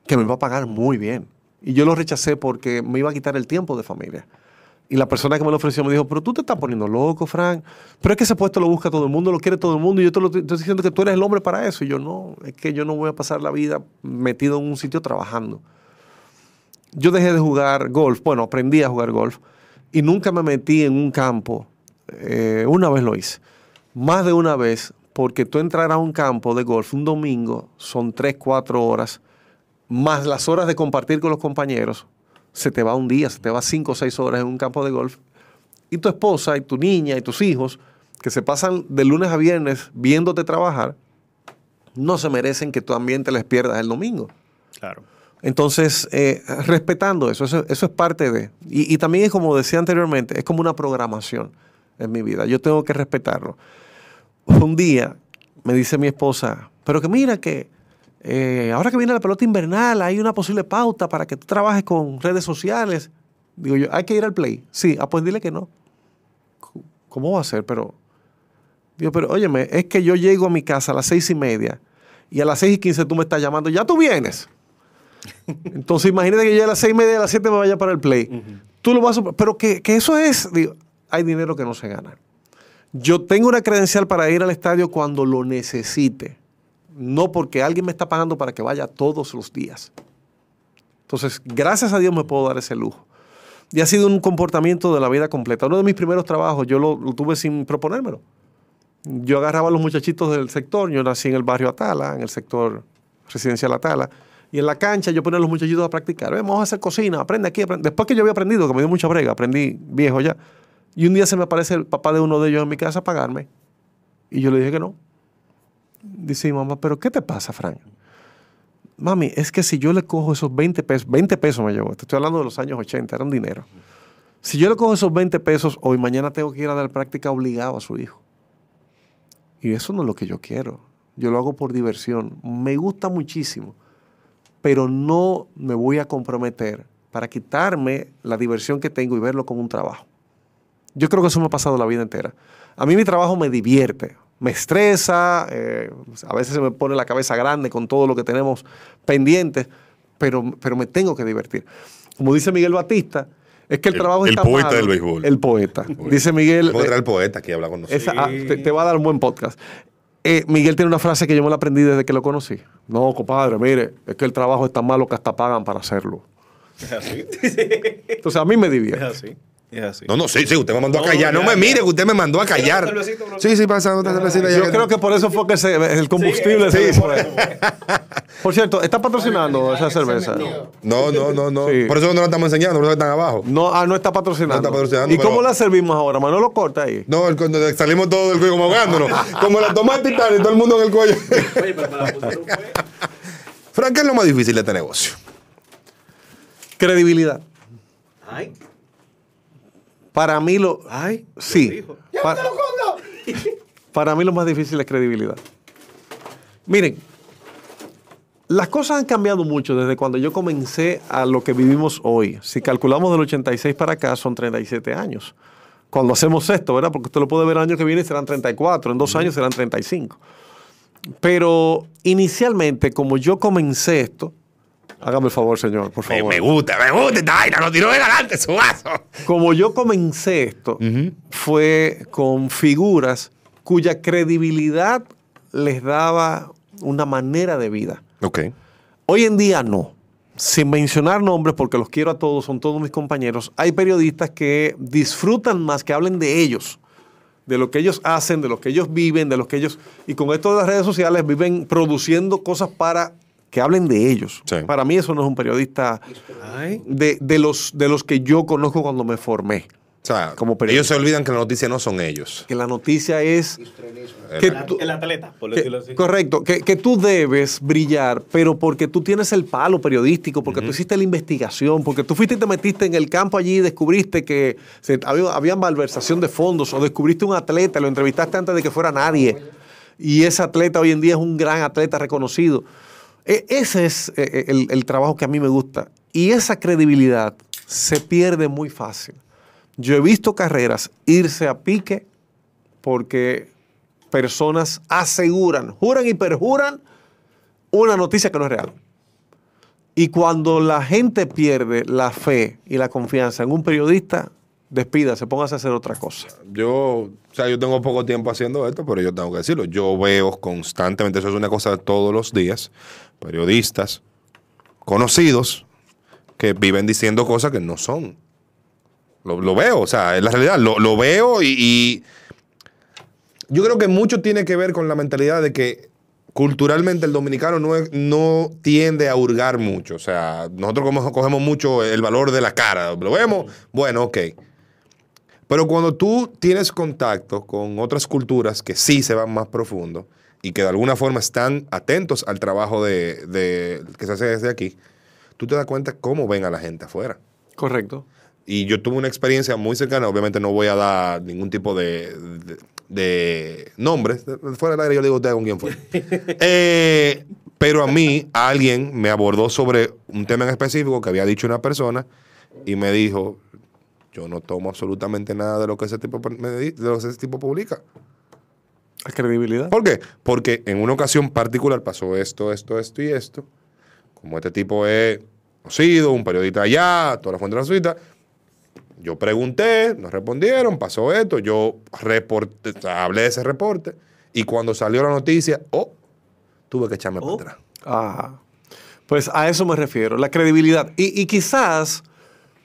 que me va a pagar muy bien. Y yo lo rechacé porque me iba a quitar el tiempo de familia. Y la persona que me lo ofreció me dijo, pero tú te estás poniendo loco, Frank. Pero es que ese puesto lo busca todo el mundo, lo quiere todo el mundo. Y yo te lo estoy diciendo que tú eres el hombre para eso. Y yo no, es que yo no voy a pasar la vida metido en un sitio trabajando yo dejé de jugar golf, bueno, aprendí a jugar golf y nunca me metí en un campo. Eh, una vez lo hice, más de una vez, porque tú entrar a un campo de golf un domingo son tres, cuatro horas, más las horas de compartir con los compañeros, se te va un día, se te va cinco o seis horas en un campo de golf. Y tu esposa y tu niña y tus hijos, que se pasan de lunes a viernes viéndote trabajar, no se merecen que tú también te les pierdas el domingo. Claro. Entonces, eh, respetando eso, eso, es parte de. Y, también es como decía anteriormente, es como una programación en mi vida. Yo tengo que respetarlo. Un día me dice mi esposa, pero que mira que eh, ahora que viene la pelota invernal hay una posible pauta para que tú trabajes con redes sociales. Digo yo, hay que ir al play. Sí, ah, pues dile que no. ¿Cómo va a ser? Pero, digo, pero óyeme, es que yo llego a mi casa a las seis y media y a las seis y quince tú me estás llamando, ya tú vienes. Entonces imagínate que yo a las seis y media, a las siete me vaya para el play. Tú lo vas Pero que, eso es... hay dinero que no se gana. Yo tengo una credencial para ir al estadio cuando lo necesite. No porque alguien me está pagando para que vaya todos los días. Entonces, gracias a Dios me puedo dar ese lujo. Y ha sido un comportamiento de la vida completa. Uno de mis primeros trabajos, yo lo, lo tuve sin proponérmelo. Yo agarraba a los muchachitos del sector, yo nací en el barrio Atala, en el sector residencial Atala y en la cancha yo ponía a los muchachitos a practicar. Vamos a hacer cocina, aprende aquí. Aprende. Después que yo había aprendido, que me dio mucha brega, aprendí viejo ya. Y un día se me aparece el papá de uno de ellos en mi casa a pagarme. Y yo le dije que no. Dice mi mamá, ¿pero qué te pasa, Frank? Mami, es que si yo le cojo esos 20 pesos, 20 pesos me llevó, te estoy hablando de los años 80, eran dinero. Si yo le cojo esos 20 pesos, hoy mañana tengo que ir a dar práctica obligado a su hijo. Y eso no es lo que yo quiero. Yo lo hago por diversión. Me gusta muchísimo pero no me voy a comprometer para quitarme la diversión que tengo y verlo como un trabajo. Yo creo que eso me ha pasado la vida entera. A mí mi trabajo me divierte, me estresa, eh, a veces se me pone la cabeza grande con todo lo que tenemos pendiente, pero, pero me tengo que divertir. Como dice Miguel Batista, es que el, trabajo el está El poeta del béisbol. El poeta. Dice Miguel. el eh, poeta que habla con ah, nosotros. te, va a dar un buen podcast. Eh, Miguel tiene una frase que yo me la aprendí desde que lo conocí. No, compadre, mire, es que el trabajo es tan malo que hasta pagan para hacerlo. Es así. Entonces a mí me divierte. Es así. No, no, sí, sí, usted me mandó a callar. no me mire usted me mandó a callar. Sí, sí, pasa otra cervecita. Yo creo que... por eso fue que el combustible sí, se Por, cierto, ¿está patrocinando esa cerveza? No, no, no, no. Por eso no la estamos enseñando, por eso están abajo. No, ah, no está patrocinando. ¿Y cómo la servimos ahora? lo corta ahí. No, salimos todos del cuello como ahogándonos. como la toma tal, y todo el mundo en el cuello. Frank, ¿qué es lo más difícil de este negocio? Credibilidad. Ay. Para mí lo... Ay, sí. para, mí lo más difícil es credibilidad. Miren, las cosas han cambiado mucho desde cuando yo comencé a lo que vivimos hoy. Si calculamos del 86 para acá, son 37 años. Cuando hacemos esto, ¿verdad? Porque usted lo puede ver el año que viene, serán 34, en dos años serán 35. Pero inicialmente, como yo comencé esto, Hágame el favor, señor, por favor. Me, gusta, me gusta lo tiró de adelante Como yo comencé esto, fue con figuras cuya credibilidad les daba una manera de vida. Hoy en día no. Sin mencionar nombres, porque los quiero a todos, son todos mis compañeros, hay periodistas que disfrutan más que hablen de ellos de lo que ellos hacen, de lo que ellos viven, de lo que ellos... Y con esto de las redes sociales viven produciendo cosas para que hablen de ellos. Para mí eso no es un periodista de, los, de los que yo conozco cuando me formé. O sea, ellos se olvidan que la noticia no son ellos. Que la noticia es... el atleta, por decirlo así. correcto, que, tú debes brillar, pero porque tú tienes el palo periodístico, porque tú hiciste la investigación, porque tú fuiste y te metiste en el campo allí y descubriste que había, había, malversación de fondos, o descubriste un atleta, lo entrevistaste antes de que fuera nadie, y ese atleta hoy en día es un gran atleta reconocido. E, ese es eh, eh, el, trabajo que a mí me gusta. Y esa credibilidad se pierde muy fácil. Yo he visto carreras irse a pique porque personas aseguran, juran y perjuran una noticia que no es real. Y cuando la gente pierde la fe y la confianza en un periodista, despida, se póngase a hacer otra cosa. Yo, yo tengo poco tiempo haciendo esto, pero yo tengo que decirlo. Yo veo constantemente, eso es una cosa todos los días periodistas conocidos que viven diciendo cosas que no son. Lo, veo, o sea, es la realidad, lo, veo y, yo creo que mucho tiene que ver con la mentalidad de que culturalmente el dominicano no, tiende a hurgar mucho, o sea, nosotros cogemos mucho el valor de la cara, lo vemos, bueno, ok. Pero cuando tú tienes contacto con otras culturas que sí se van más profundo, y que de alguna forma están atentos al trabajo de, que se hace desde aquí, tú te das cuenta cómo ven a la gente afuera. Correcto. Y yo tuve una experiencia muy cercana, obviamente no voy a dar ningún tipo de, de, nombres, fuera del aire yo le digo usted con quién fue. Eh, pero a mí alguien me abordó sobre un tema en específico que había dicho una persona y me dijo, yo no tomo absolutamente nada de lo que ese tipo, de lo que ese tipo publica. La credibilidad. ¿Por qué? Porque en una ocasión particular pasó esto, esto, esto y esto. Como este tipo es conocido, un periodista allá, fuente de la suita. Yo pregunté, nos respondieron, pasó esto, yo reporté, hablé de ese reporte y cuando salió la noticia, oh, tuve que echarme para oh. atrás. Ah. Pues a eso me refiero, la credibilidad. Y, y quizás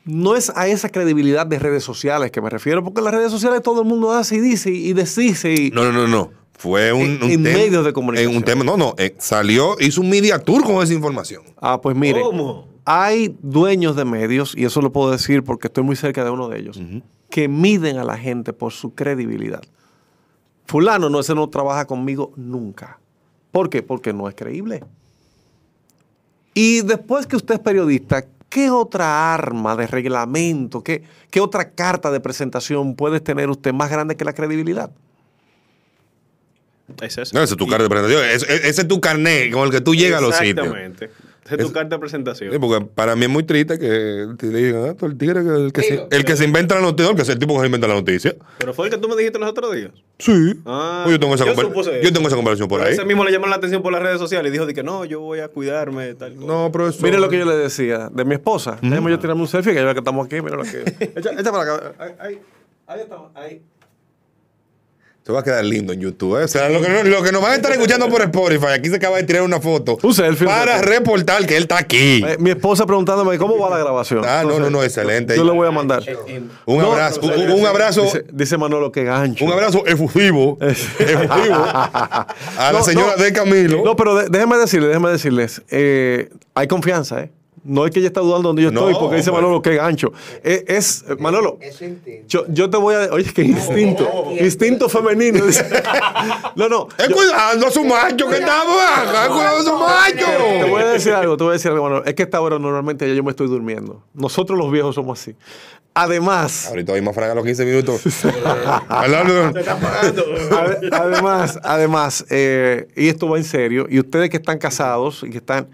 no es a esa credibilidad de redes sociales que me refiero, porque en las redes sociales todo el mundo hace y dice y desdice. No, no, no, no. Fue un, en, medios de comunicación. En un tema, no, no. Eh, salió, hizo un media tour con esa información. Ah, pues mire. ¿Cómo? Hay dueños de medios, y eso lo puedo decir porque estoy muy cerca de uno de ellos, que miden a la gente por su credibilidad. Fulano, no, ese no trabaja conmigo nunca. ¿Por qué? Porque no es creíble. Y después que usted es periodista, ¿qué otra arma de reglamento, qué, qué otra carta de presentación puedes tener usted más grande que la credibilidad? Es No, ese es tu carta de presentación. Ese, es tu carnet con el que tú llegas a los sitios. Exactamente es tu carta de presentación. Sí, porque para mí es muy triste que te digan, ah, el tigre, que, el, que, se, el que se inventa la noticia, el que es el tipo que se inventa la noticia. Pero fue el que tú me dijiste los otros días. Sí. Ah, pues yo, tengo esa conversación yo tengo esa comparación por ahí. Ese mismo le llamó la atención por las redes sociales y dijo de que no, yo voy a cuidarme. Tal No, pero eso. Mire lo que yo le decía de mi esposa. Mm. Yo tirarme un selfie, que ya que estamos aquí, mira lo que. echa, para acá. Ahí, ahí, ahí estamos. Ahí se va a quedar lindo en YouTube. ¿eh? O sea, lo que, nos van a estar escuchando por Spotify, aquí se acaba de tirar una foto. Un selfie. Para reportar que él está aquí. Eh, mi esposa preguntándome cómo va la grabación. Ah, no, no, no, excelente. Yo le voy a mandar. Un abrazo. un, abrazo. Dice, Manolo que gancho. Un abrazo efusivo. efusivo. a la señora de Camilo. No, pero déjeme decirles, déjeme eh, decirles. hay confianza, ¿eh? No es que ella está dudando donde yo estoy, porque dice Manolo, que gancho. Es, eh, es eh, Manolo, yo, yo, te voy a... Oye, qué instinto. instinto femenino. no, no. Es cuidando a su macho que está Es cuidando a su macho. Te voy a decir algo, te voy a decir algo, Manolo. Es que esta hora normalmente ya yo me estoy durmiendo. Nosotros los viejos somos así. Además... Ahorita vamos Fran a los 15 minutos. además, además, eh, y esto va en serio, y ustedes que están casados y que están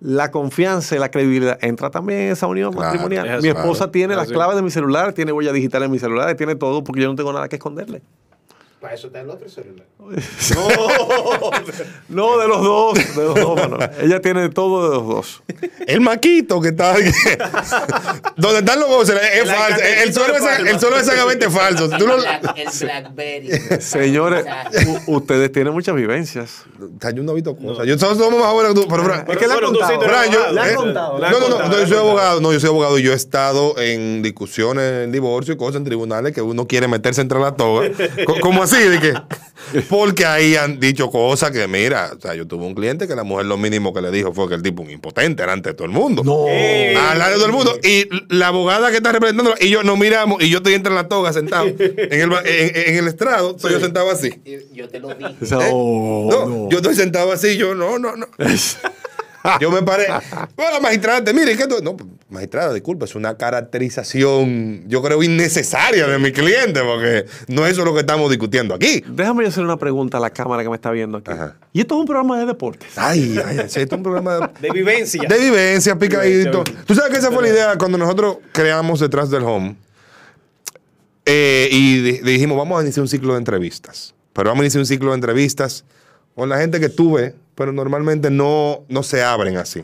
la confianza y la credibilidad. Entra también en esa unión matrimonial. mi esposa tiene las claves de mi celular, tiene huella digital en mi celular, tiene todo porque yo no tengo nada que esconderle eso está el otro celular. no, no de los dos. De los dos Ella tiene todo de los dos. El maquito que está. Donde están los dos? Es falso. El, suelo es, el es exactamente falso. el Blackberry. Señores, ustedes tienen muchas vivencias. Yo no he visto cosas. Yo somos más jóvenes que tú. Pero, es que la eh, contado. No, no, no. Yo soy abogado. No, yo soy abogado. y Yo he estado en discusiones, en divorcio y cosas en tribunales que uno quiere meterse entre la toga. como así? Porque ahí han dicho cosas que, mira, o sea, yo tuve un cliente que la mujer lo mínimo que le dijo fue que el tipo un impotente era de todo el mundo. No. Al de todo el mundo. Y la abogada que está representando y yo nos miramos y yo estoy entre la toga sentado en el, estrado. Soy yo sentado así. Yo te lo dije. ¿Eh? Yo estoy sentado así, yo no, no, no. Yo me paré. Bueno, magistrada, mire, que No, magistrada, disculpa, es una caracterización, yo creo, innecesaria de mi cliente, porque no es eso lo que estamos discutiendo aquí. Déjame yo hacer una pregunta a la cámara que me está viendo aquí. Y esto es un programa de deportes. Ay, ay, esto es un programa de, vivencia. De vivencia, picadito. Tú sabes que esa fue la idea cuando nosotros creamos Detrás del Home. Eh, y dijimos, vamos a iniciar un ciclo de entrevistas. Pero vamos a iniciar un ciclo de entrevistas con la gente que tuve, pero normalmente no, no se abren así.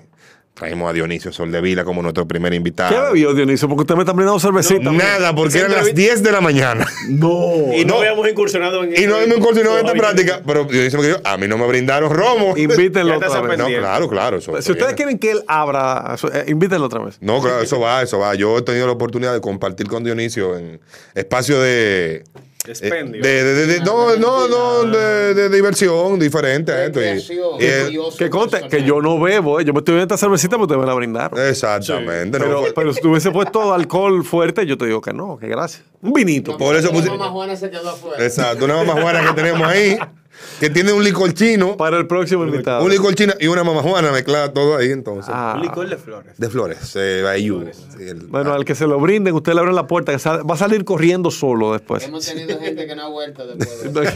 Trajimos a Dionisio Vila como nuestro primer invitado. ¿Qué bebió Dionisio? Porque usted me está brindando cervecita. nada, porque eran las 10 de la mañana. No. Y no, habíamos incursionado en Y no este habíamos incursionado en esta práctica. Pero Dionisio me dijo, a mí no me brindaron romo. Invítenlo otra vez. No, claro, claro. si ustedes quieren que él abra, eh, invítenlo otra vez. No, claro, eso va, eso va. Yo he tenido la oportunidad de compartir con Dionisio en espacio de eh, de, de, no, no, no, de, diversión diferente. esto. Eh, eh, y, que conte, que yo no bebo, yo me estoy viendo esta cervecita porque te la a brindar. Exactamente. No. Pero, si te hubiese puesto alcohol fuerte, yo te digo que no, que gracias. Un vinito. Por eso Una mamá Juana se quedó afuera. Exacto, una mamá Juana que tenemos ahí que tiene un licor chino. Para el próximo invitado. Un licor chino y una mamajuana mezclada todo ahí entonces. Ah. Un licor de flores. De flores, eh, bueno, ah. al que se lo brinden, usted le abre la puerta, va a salir corriendo solo después. Hemos tenido gente que no ha vuelto después. De...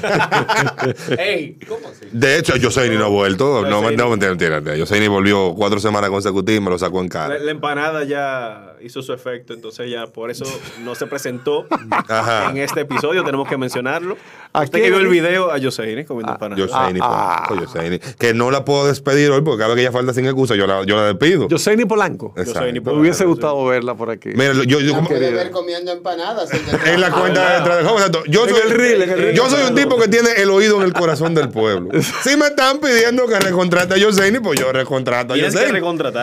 Ey, ¿cómo así? De hecho, Yoseini no ha vuelto. No, no, no, no, Yoseini volvió cuatro semanas consecutivas y me lo sacó en cara. La, empanada ya hizo su efecto, entonces ya por eso no se presentó en este episodio, tenemos que mencionarlo. Aquí vio el video a Joseini, comiendo ah, empanadas. Ah, pues. Ah. Pues Yoseini, Que no la puedo despedir hoy porque cada vez que ella falta sin excusa, yo la, yo la despido. Yoseini Polanco. Polanco. Me hubiese gustado verla por aquí. Mira, yo, ver comiendo empanadas. en la cuenta de detrás Exacto. Yo soy, yo soy un tipo que tiene el oído en el corazón del pueblo. Si me están pidiendo que recontrate a Yoseini, pues yo recontrato a Yoseini.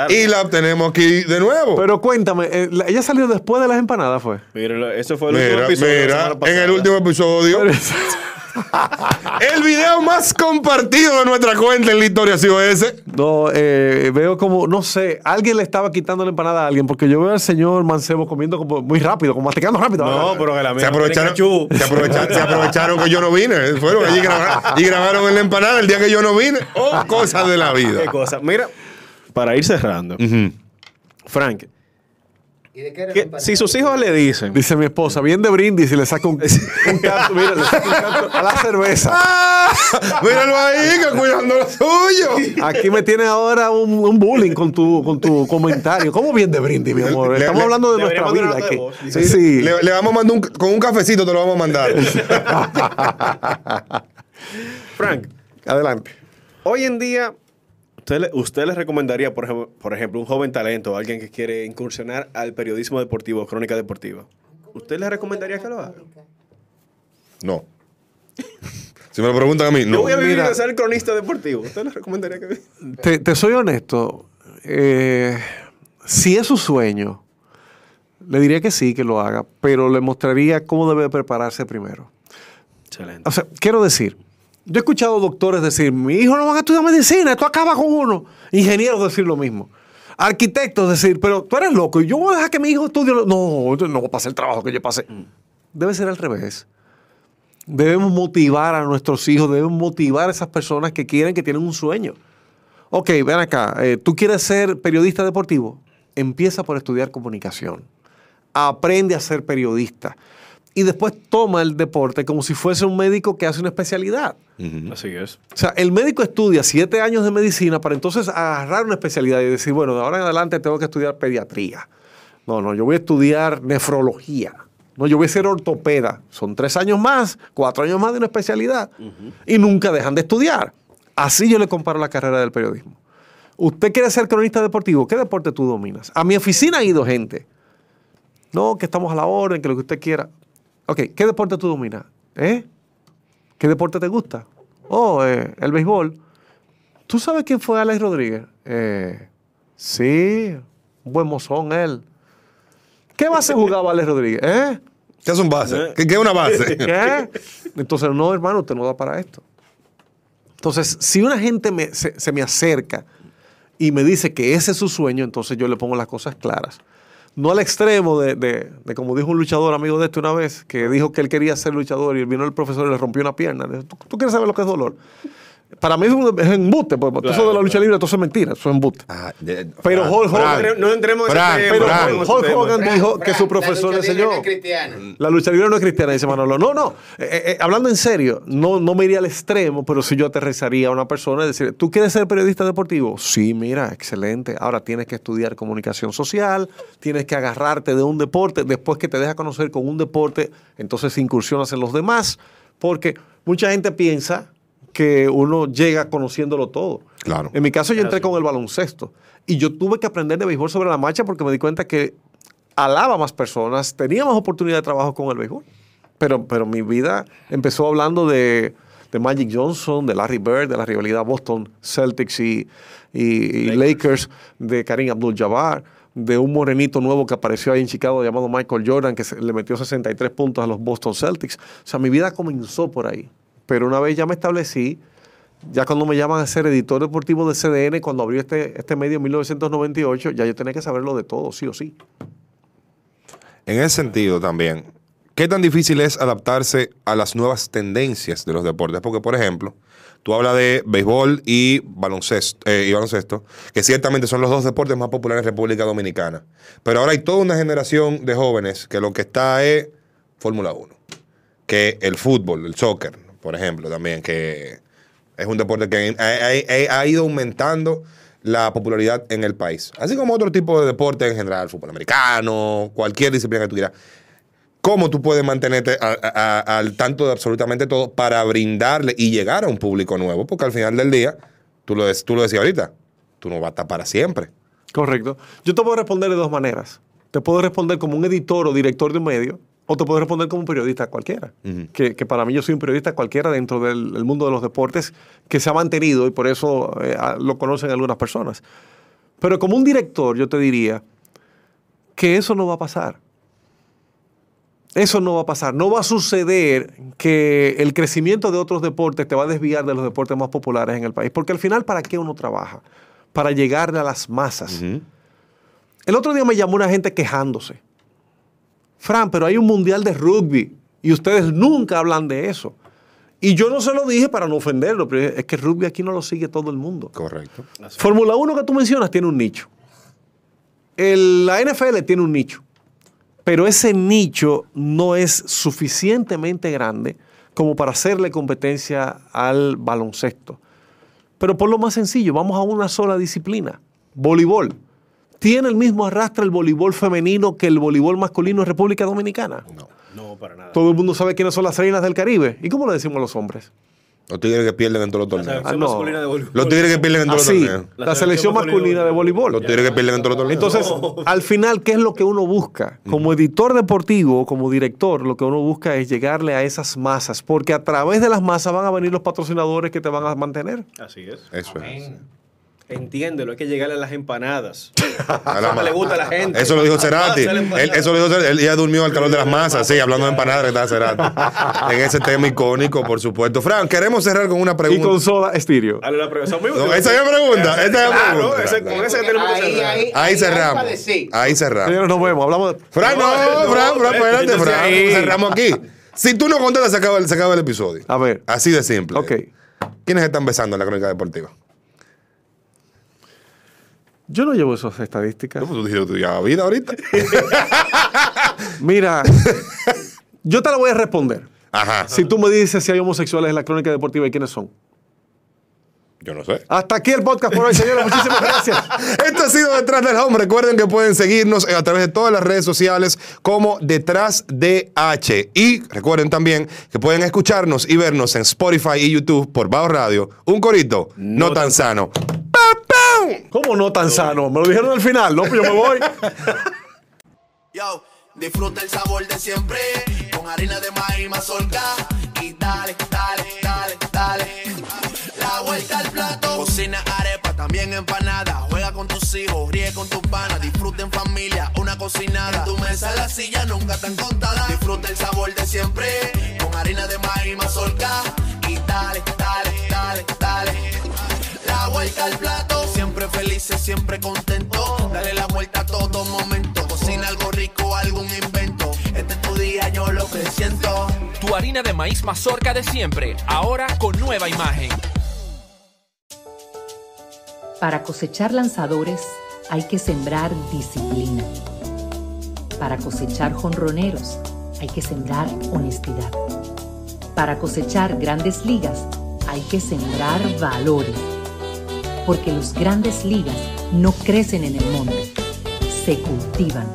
Y la tenemos aquí de nuevo. Pero cuéntame, eh, ella salió después de las empanadas, fue. Mira, eso fue el último episodio. Mira, en el último episodio. El video más compartido de nuestra cuenta en la historia ha sido ese. No, eh, veo como, no sé, alguien le estaba quitando la empanada a alguien, porque yo veo al señor Mancebo comiendo muy rápido, como masticando rápido. No, pero que la se se aprovecharon, que yo no vine. Eh, fueron allí y grabaron en la empanada el día que yo no vine. Oh, cosas de la vida. Qué cosas Mira, para ir cerrando, Frank, ¿Y de qué si sus hijos le dicen, dice mi esposa, viene de brindis y le saca un, canto, mira, le saca un a la cerveza. ¡Ah! Míralo ahí, que cuidando lo suyo. Aquí me tienes ahora un, bullying con tu, con tu comentario. ¿Cómo viene de brindis, mi amor? Estamos hablando de nuestra vida. sí, Le, vamos a mandar con un cafecito, te lo vamos a mandar. Frank, adelante. Hoy en día ¿Usted, le, les recomendaría, por ejemplo, un joven talento, alguien que quiere incursionar al periodismo deportivo, crónica deportiva? ¿Usted les recomendaría que lo haga? No. Si me lo preguntan a mí, no. Yo voy a vivir de ser cronista deportivo. ¿Usted les recomendaría que Te, te soy honesto. Eh, si es su sueño, le diría que sí, que lo haga, pero le mostraría cómo debe prepararse primero. Excelente. O sea, quiero decir, yo he escuchado doctores decir, mi hijo no va a estudiar medicina, esto acaba con uno. Ingenieros decir lo mismo. Arquitectos decir, pero tú eres loco y yo voy a dejar que mi hijo estudie. No, yo no voy a pasar el trabajo que yo pase mm. Debe ser al revés. Debemos motivar a nuestros hijos, debemos motivar a esas personas que quieren, que tienen un sueño. Ok, ven acá, eh, tú quieres ser periodista deportivo, empieza por estudiar comunicación. Aprende a ser periodista y después toma el deporte como si fuese un médico que hace una especialidad. Así es. O sea, el médico estudia siete años de medicina para entonces agarrar una especialidad y decir, bueno, de ahora en adelante tengo que estudiar pediatría. No, no, yo voy a estudiar nefrología. No, yo voy a ser ortopeda. Son tres años más, cuatro años más de una especialidad. Y nunca dejan de estudiar. Así yo le comparo la carrera del periodismo. Usted quiere ser cronista deportivo, ¿qué deporte tú dominas? A mi oficina ha ido gente. No, que estamos a la orden, que lo que usted quiera. Ok, ¿qué deporte tú dominas? ¿Eh? ¿Qué deporte te gusta? Oh, eh, el béisbol. ¿Tú sabes quién fue Alex Rodríguez? Eh, sí, un buen mozón él. ¿Qué base jugaba Alex Rodríguez? ¿Qué es un base? ¿Qué, es una base? Entonces, no, hermano, usted no da para esto. Entonces, si una gente se me acerca y me dice que ese es su sueño, entonces yo le pongo las cosas claras no al extremo de, como dijo un luchador amigo de este una vez, que dijo que él quería ser luchador y vino el profesor y le rompió una pierna. tú quieres saber lo que es dolor? Para mí es un, embuste, pues, porque eso de la lucha libre, todo es mentira, eso es embuste. Ah, pero Hulk Hogan. No entremos en ese Pero Hulk, Hogan dijo que su profesor es enseñó. No es la lucha libre no es cristiana, dice Manolo. No, no. Eh, eh, eh, hablando en serio, no, no me iría al extremo, pero si yo aterrizaría a una persona y decir, ¿tú quieres ser periodista deportivo? Sí, mira, excelente. Ahora tienes que estudiar comunicación social, tienes que agarrarte de un deporte. Después que te dejas conocer con un deporte, entonces incursionas en los demás, porque mucha gente piensa que uno llega conociéndolo todo. Claro. En mi caso yo entré con el baloncesto y yo tuve que aprender de béisbol sobre la marcha porque me di cuenta que alaba más personas, tenía más oportunidad de trabajo con el béisbol. Pero, pero mi vida empezó hablando de, Magic Johnson, de Larry Bird, de la rivalidad Boston Celtics y, Lakers. de Karim Abdul-Jabbar, de un morenito nuevo que apareció ahí en Chicago llamado Michael Jordan, que le metió 63 puntos a los Boston Celtics. O sea, mi vida comenzó por ahí pero una vez ya me establecí, ya cuando me llaman a ser editor deportivo de CDN, cuando abrió este, este medio en 1998, ya yo tenía que saberlo de todo, sí o sí. En ese sentido también, ¿qué tan difícil es adaptarse a las nuevas tendencias de los deportes? Porque, por ejemplo, tú hablas de béisbol y baloncesto, eh, y baloncesto, que ciertamente son los dos deportes más populares en República Dominicana. Pero ahora hay toda una generación de jóvenes que lo que está es Fórmula 1, que el fútbol, el soccer, por ejemplo, también, que es un deporte que ha, ido aumentando la popularidad en el país. Así como otro tipo de deporte en general, fútbol americano, cualquier disciplina que tú quieras. ¿Cómo tú puedes mantenerte al tanto de absolutamente todo para brindarle y llegar a un público nuevo? Porque al final del día, tú lo, tú lo decías ahorita, tú no vas a estar para siempre. Correcto. Yo te puedo responder de dos maneras. Te puedo responder como un editor o director de un medio, o te puedo responder como un periodista cualquiera, que, para mí yo soy un periodista cualquiera dentro del, mundo de los deportes que se ha mantenido y por eso eh, lo conocen algunas personas. Pero como un director yo te diría que eso no va a pasar. Eso no va a pasar. No va a suceder que el crecimiento de otros deportes te va a desviar de los deportes más populares en el país. Porque al final, ¿para qué uno trabaja? Para llegarle a las masas. El otro día me llamó una gente quejándose Fran, pero hay un mundial de rugby y ustedes nunca hablan de eso. Y yo no se lo dije para no ofenderlo, pero es que rugby aquí no lo sigue todo el mundo. Correcto. Fórmula 1 que tú mencionas tiene un nicho. la NFL tiene un nicho. Pero ese nicho no es suficientemente grande como para hacerle competencia al baloncesto. Pero por lo más sencillo, vamos a una sola disciplina, voleibol. ¿Tiene el mismo arrastre el voleibol femenino que el voleibol masculino en República Dominicana? No, no, para nada. Todo el mundo sabe quiénes son las reinas del Caribe. ¿Y cómo le decimos a los hombres? Los tigres que pierden en todos los torneos. los tigres que pierden en todos los torneos. La, selección, ah, masculina de, voleibol. Los tigres que pierden en todos los torneos. Entonces, al final, ¿qué es lo que uno busca? Como editor deportivo, como director, lo que uno busca es llegarle a esas masas, porque a través de las masas van a venir los patrocinadores que te van a mantener. Así es. Eso es. Entiéndelo, hay que llegarle a las empanadas. A la le gusta a la gente. Eso lo dijo Cerati. Él, eso lo dijo Él ya durmió al calor de las masas, sí, hablando de empanadas, está Cerati. en ese tema icónico, por supuesto. Fran, queremos cerrar con una pregunta. Y con soda Estirio esa es la pregunta. Esa es la pregunta. con esa que tenemos Ahí, cerramos. Ahí cerramos. nos vemos. Hablamos Fran, no, Fran, Fran, Cerramos aquí. Si tú no contestas, se acaba, el, el episodio. A ver. Así de simple. Ok. ¿Quiénes están besando en la crónica deportiva? Yo no llevo esas estadísticas. No, pues tú dijiste que vida ahorita. Mira, yo te la voy a responder. Ajá. Si tú me dices si hay homosexuales en la crónica deportiva y quiénes son. Yo no sé. Hasta aquí el podcast por hoy, señores. Muchísimas gracias. Esto ha sido Detrás del Home. Recuerden que pueden seguirnos a través de todas las redes sociales como Detrás de H. Y recuerden también que pueden escucharnos y vernos en Spotify y YouTube por Bajo Radio. Un corito no, tan sano. ¿Cómo no tan sano? Me lo dijeron al final, ¿no? Pues yo me voy. Yo, disfruta el sabor de siempre con harina de maíz mazorca y dale, dale, dale, dale. La vuelta al plato. Cocina arepa, también empanada. Juega con tus hijos, ríe con tus panas. Disfruta en familia, una cocinada. tu mesa la silla nunca tan contada. Disfruta el sabor de siempre con harina de maíz mazorca y dale, dale, dale, dale. La vuelta al plato felices, siempre contento. Dale la vuelta a todo momento. Cocina algo rico, algún invento. Este es tu día, yo lo que siento. Tu harina de maíz mazorca de siempre, ahora con nueva imagen. Para cosechar lanzadores hay que sembrar disciplina. Para cosechar jonroneros hay que sembrar honestidad. Para cosechar grandes ligas hay que sembrar valores porque los grandes ligas no crecen en el mundo, se cultivan,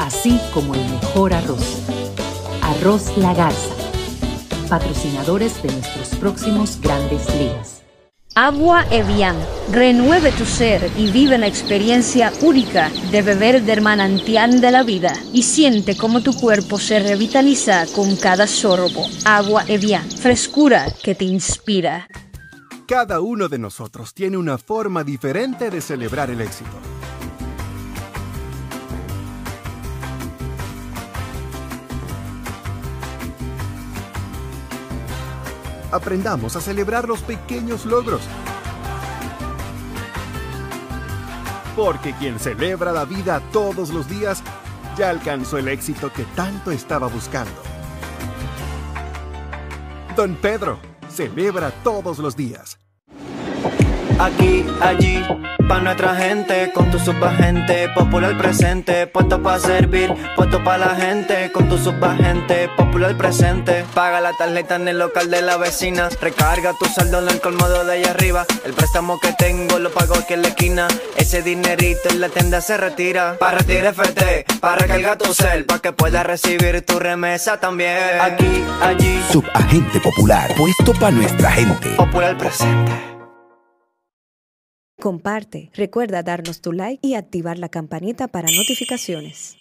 así como el mejor arroz. Arroz La Garza, patrocinadores de nuestros próximos grandes ligas. Agua Evian, renueve tu ser y vive la experiencia única de beber del manantial de la vida y siente cómo tu cuerpo se revitaliza con cada sorbo. Agua Evian, frescura que te inspira. Cada uno de nosotros tiene una forma diferente de celebrar el éxito. Aprendamos a celebrar los pequeños logros. Porque quien celebra la vida todos los días ya alcanzó el éxito que tanto estaba buscando. Don Pedro. Celebra todos los días aquí, allí, pa' nuestra gente, con tu subagente, popular presente, puesto pa' servir, puesto pa' la gente, con tu subagente, popular presente. Paga la tarjeta en el local de la vecina, recarga tu saldo en el colmado de allá arriba, el préstamo que tengo lo pago aquí en la esquina, ese dinerito en la tienda se retira. Pa' retirar FT, pa' recargar tu cel, pa' que puedas recibir tu remesa también. Aquí, allí, subagente popular, puesto pa' nuestra gente, popular presente. Comparte, recuerda darnos tu like y activar la campanita para notificaciones.